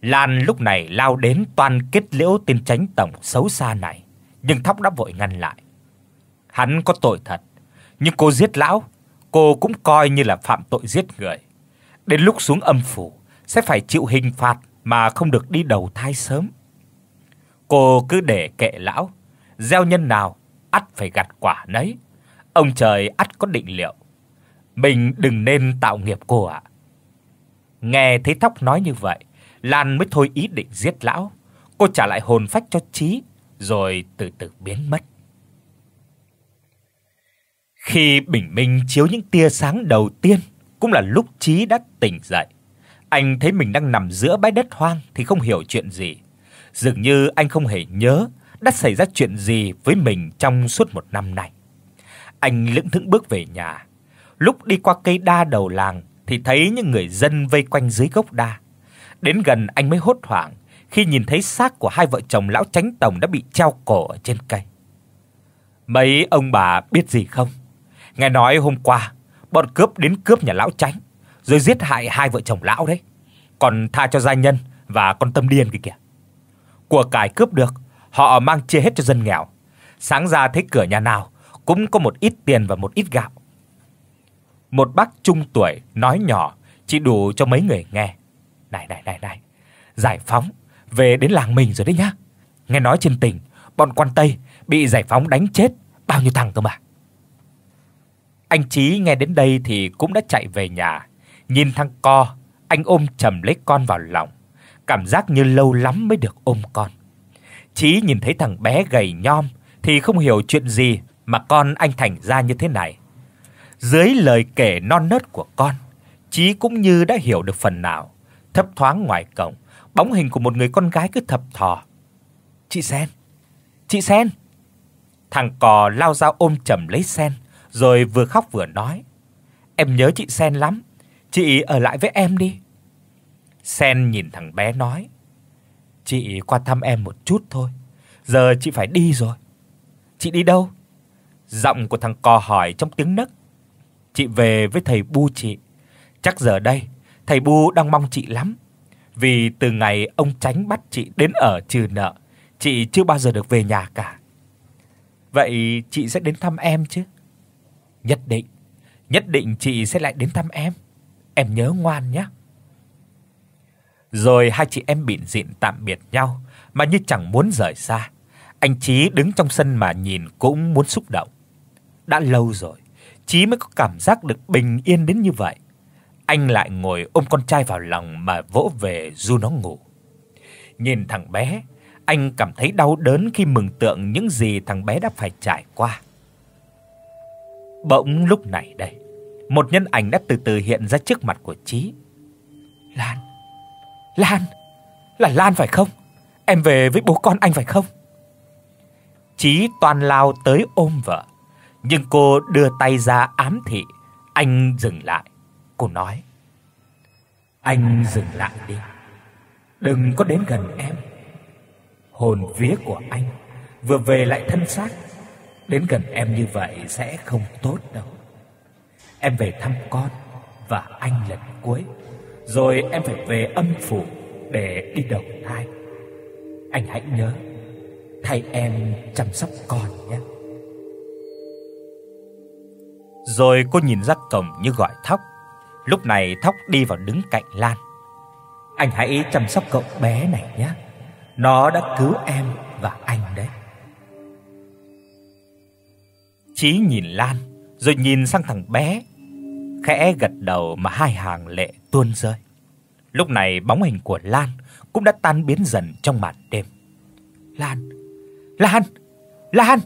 Lan lúc này lao đến toàn kết liễu tên tránh tổng xấu xa này, nhưng Thóc đã vội ngăn lại. Hắn có tội thật, nhưng cô giết lão, cô cũng coi như là phạm tội giết người. Đến lúc xuống âm phủ sẽ phải chịu hình phạt mà không được đi đầu thai sớm. Cô cứ để kệ lão, gieo nhân nào ắt phải gặt quả đấy. Ông trời ắt có định liệu. Mình đừng nên tạo nghiệp cô ạ." Nghe thấy Thóc nói như vậy, Lan mới thôi ý định giết lão. Cô trả lại hồn phách cho Chí rồi từ từ biến mất. Khi bình minh chiếu những tia sáng đầu tiên, cũng là lúc Chí đã tỉnh dậy. Anh thấy mình đang nằm giữa bãi đất hoang thì không hiểu chuyện gì. Dường như anh không hề nhớ đã xảy ra chuyện gì với mình trong suốt một năm nay. Anh lững thững bước về nhà. Lúc đi qua cây đa đầu làng thì thấy những người dân vây quanh dưới gốc đa. Đến gần anh mới hốt hoảng khi nhìn thấy xác của hai vợ chồng lão Tránh Tổng đã bị treo cổ ở trên cây. Mấy ông bà biết gì không? Nghe nói hôm qua bọn cướp đến cướp nhà lão Tránh rồi giết hại hai vợ chồng lão đấy. Còn tha cho gia nhân và con tâm điên kia kìa. Của cải cướp được, Họ mang chia hết cho dân nghèo. Sáng ra thấy cửa nhà nào cũng có một ít tiền và một ít gạo. Một bác trung tuổi nói nhỏ chỉ đủ cho mấy người nghe. Này này này này, giải phóng về đến làng mình rồi đấy nhá. Nghe nói trên tỉnh bọn quan Tây bị giải phóng đánh chết bao nhiêu thằng cơ mà. Anh Chí nghe đến đây thì cũng đã chạy về nhà, nhìn thằng co, anh ôm chầm lấy con vào lòng, cảm giác như lâu lắm mới được ôm con. Chí nhìn thấy thằng bé gầy nhom thì không hiểu chuyện gì mà con anh thành ra như thế này. Dưới lời kể non nớt của con, Chí cũng như đã hiểu được phần nào. Thấp thoáng ngoài cổng, bóng hình của một người con gái cứ thập thò. "Chị Sen, chị Sen." Thằng cò lao ra ôm chầm lấy Sen, rồi vừa khóc vừa nói: "Em nhớ chị Sen lắm, chị ở lại với em đi." Sen nhìn thằng bé nói: chị qua thăm em một chút thôi. Giờ chị phải đi rồi." "Chị đi đâu?" Giọng của thằng co hỏi trong tiếng nấc. "Chị về với thầy Bu chị. Chắc giờ đây thầy Bu đang mong chị lắm." Vì từ ngày ông tránh bắt chị đến ở trừ nợ, chị chưa bao giờ được về nhà cả. Vậy chị sẽ đến thăm em chứ? Nhất định, nhất định chị sẽ lại đến thăm em. Em nhớ ngoan nhé rồi hai chị em bịn dịn tạm biệt nhau mà như chẳng muốn rời xa. Anh Chí đứng trong sân mà nhìn cũng muốn xúc động. Đã lâu rồi, Chí mới có cảm giác được bình yên đến như vậy. Anh lại ngồi ôm con trai vào lòng mà vỗ về dù nó ngủ. Nhìn thằng bé, anh cảm thấy đau đớn khi mừng tượng những gì thằng bé đã phải trải qua. Bỗng lúc này đây, một nhân ảnh đã từ từ hiện ra trước mặt của Chí. Lan, Lan, là Lan phải không? Em về với bố con anh phải không? Chí toàn lao tới ôm vợ, nhưng cô đưa tay ra ám thị, anh dừng lại. Cô nói: "Anh dừng lại đi. Đừng có đến gần em. Hồn vía của anh vừa về lại thân xác, đến gần em như vậy sẽ không tốt đâu. Em về thăm con và anh lần cuối." rồi em phải về âm phủ để đi đầu thai. Anh hãy nhớ thay em chăm sóc con nhé." Rồi cô nhìn ra cổng như gọi Thóc. Lúc này Thóc đi vào đứng cạnh Lan. "Anh hãy chăm sóc cậu bé này nhé. Nó đã cứu em và anh đấy." Chí nhìn Lan rồi nhìn sang thằng bé khẽ gật đầu mà hai hàng lệ tuôn rơi. Lúc này bóng hình của Lan cũng đã tan biến dần trong màn đêm. Lan, Lan, Lan.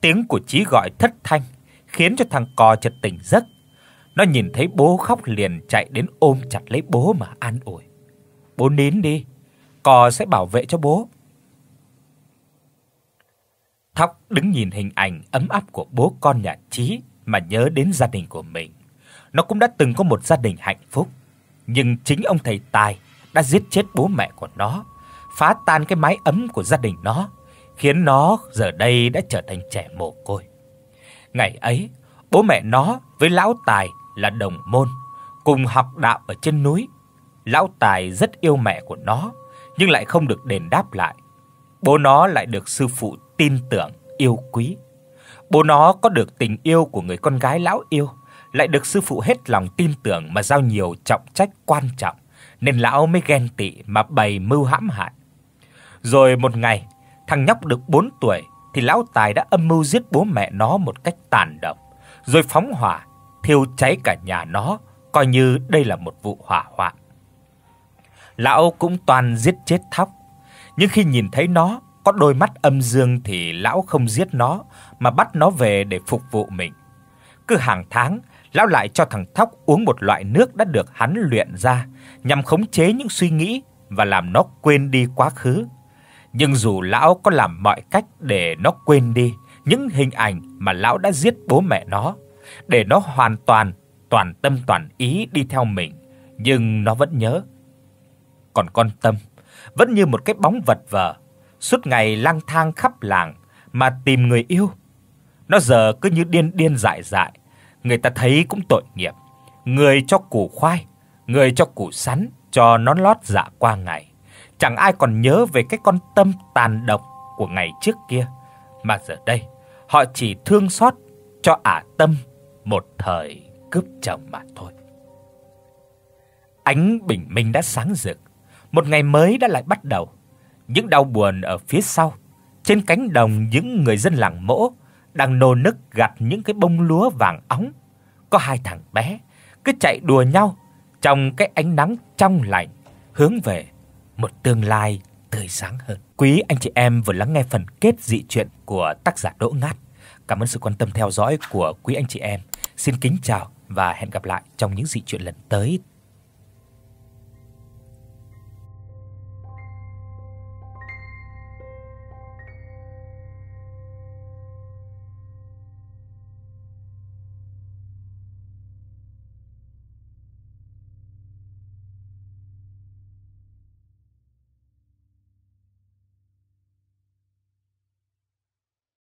Tiếng của Chí gọi thất thanh khiến cho thằng cò chợt tỉnh giấc. Nó nhìn thấy bố khóc liền chạy đến ôm chặt lấy bố mà an ủi. Bố nín đi, cò sẽ bảo vệ cho bố. Thóc đứng nhìn hình ảnh ấm áp của bố con nhà Chí mà nhớ đến gia đình của mình. Nó cũng đã từng có một gia đình hạnh phúc, nhưng chính ông thầy Tài đã giết chết bố mẹ của nó, phá tan cái mái ấm của gia đình nó, khiến nó giờ đây đã trở thành trẻ mồ côi. Ngày ấy, bố mẹ nó với lão Tài là đồng môn, cùng học đạo ở trên núi. Lão Tài rất yêu mẹ của nó, nhưng lại không được đền đáp lại. Bố nó lại được sư phụ tin tưởng, yêu quý. Bố nó có được tình yêu của người con gái lão yêu, lại được sư phụ hết lòng tin tưởng mà giao nhiều trọng trách quan trọng, nên lão mới ghen tị mà bày mưu hãm hại. Rồi một ngày, thằng nhóc được 4 tuổi thì lão tài đã âm mưu giết bố mẹ nó một cách tàn độc, rồi phóng hỏa, thiêu cháy cả nhà nó, coi như đây là một vụ hỏa hoạn. Lão cũng toàn giết chết thóc, nhưng khi nhìn thấy nó, có đôi mắt âm dương thì lão không giết nó mà bắt nó về để phục vụ mình. Cứ hàng tháng, lão lại cho thằng Thóc uống một loại nước đã được hắn luyện ra, nhằm khống chế những suy nghĩ và làm nó quên đi quá khứ. Nhưng dù lão có làm mọi cách để nó quên đi những hình ảnh mà lão đã giết bố mẹ nó, để nó hoàn toàn toàn tâm toàn ý đi theo mình, nhưng nó vẫn nhớ. Còn con Tâm vẫn như một cái bóng vật vờ, suốt ngày lang thang khắp làng mà tìm người yêu. Nó giờ cứ như điên điên dại dại, người ta thấy cũng tội nghiệp. Người cho củ khoai, người cho củ sắn cho nó lót dạ qua ngày. Chẳng ai còn nhớ về cái con tâm tàn độc của ngày trước kia, mà giờ đây họ chỉ thương xót cho ả tâm một thời cướp chồng mà thôi. Ánh bình minh đã sáng rực, một ngày mới đã lại bắt đầu. Những đau buồn ở phía sau, trên cánh đồng những người dân làng mỗ đang nô nức gặt những cái bông lúa vàng óng. Có hai thằng bé cứ chạy đùa nhau trong cái ánh nắng trong lành hướng về một tương lai tươi sáng hơn. Quý anh chị em vừa lắng nghe phần kết dị truyện của tác giả Đỗ Ngát. Cảm ơn sự quan tâm theo dõi của quý anh chị em. Xin kính chào và hẹn gặp lại trong những dị truyện lần tới.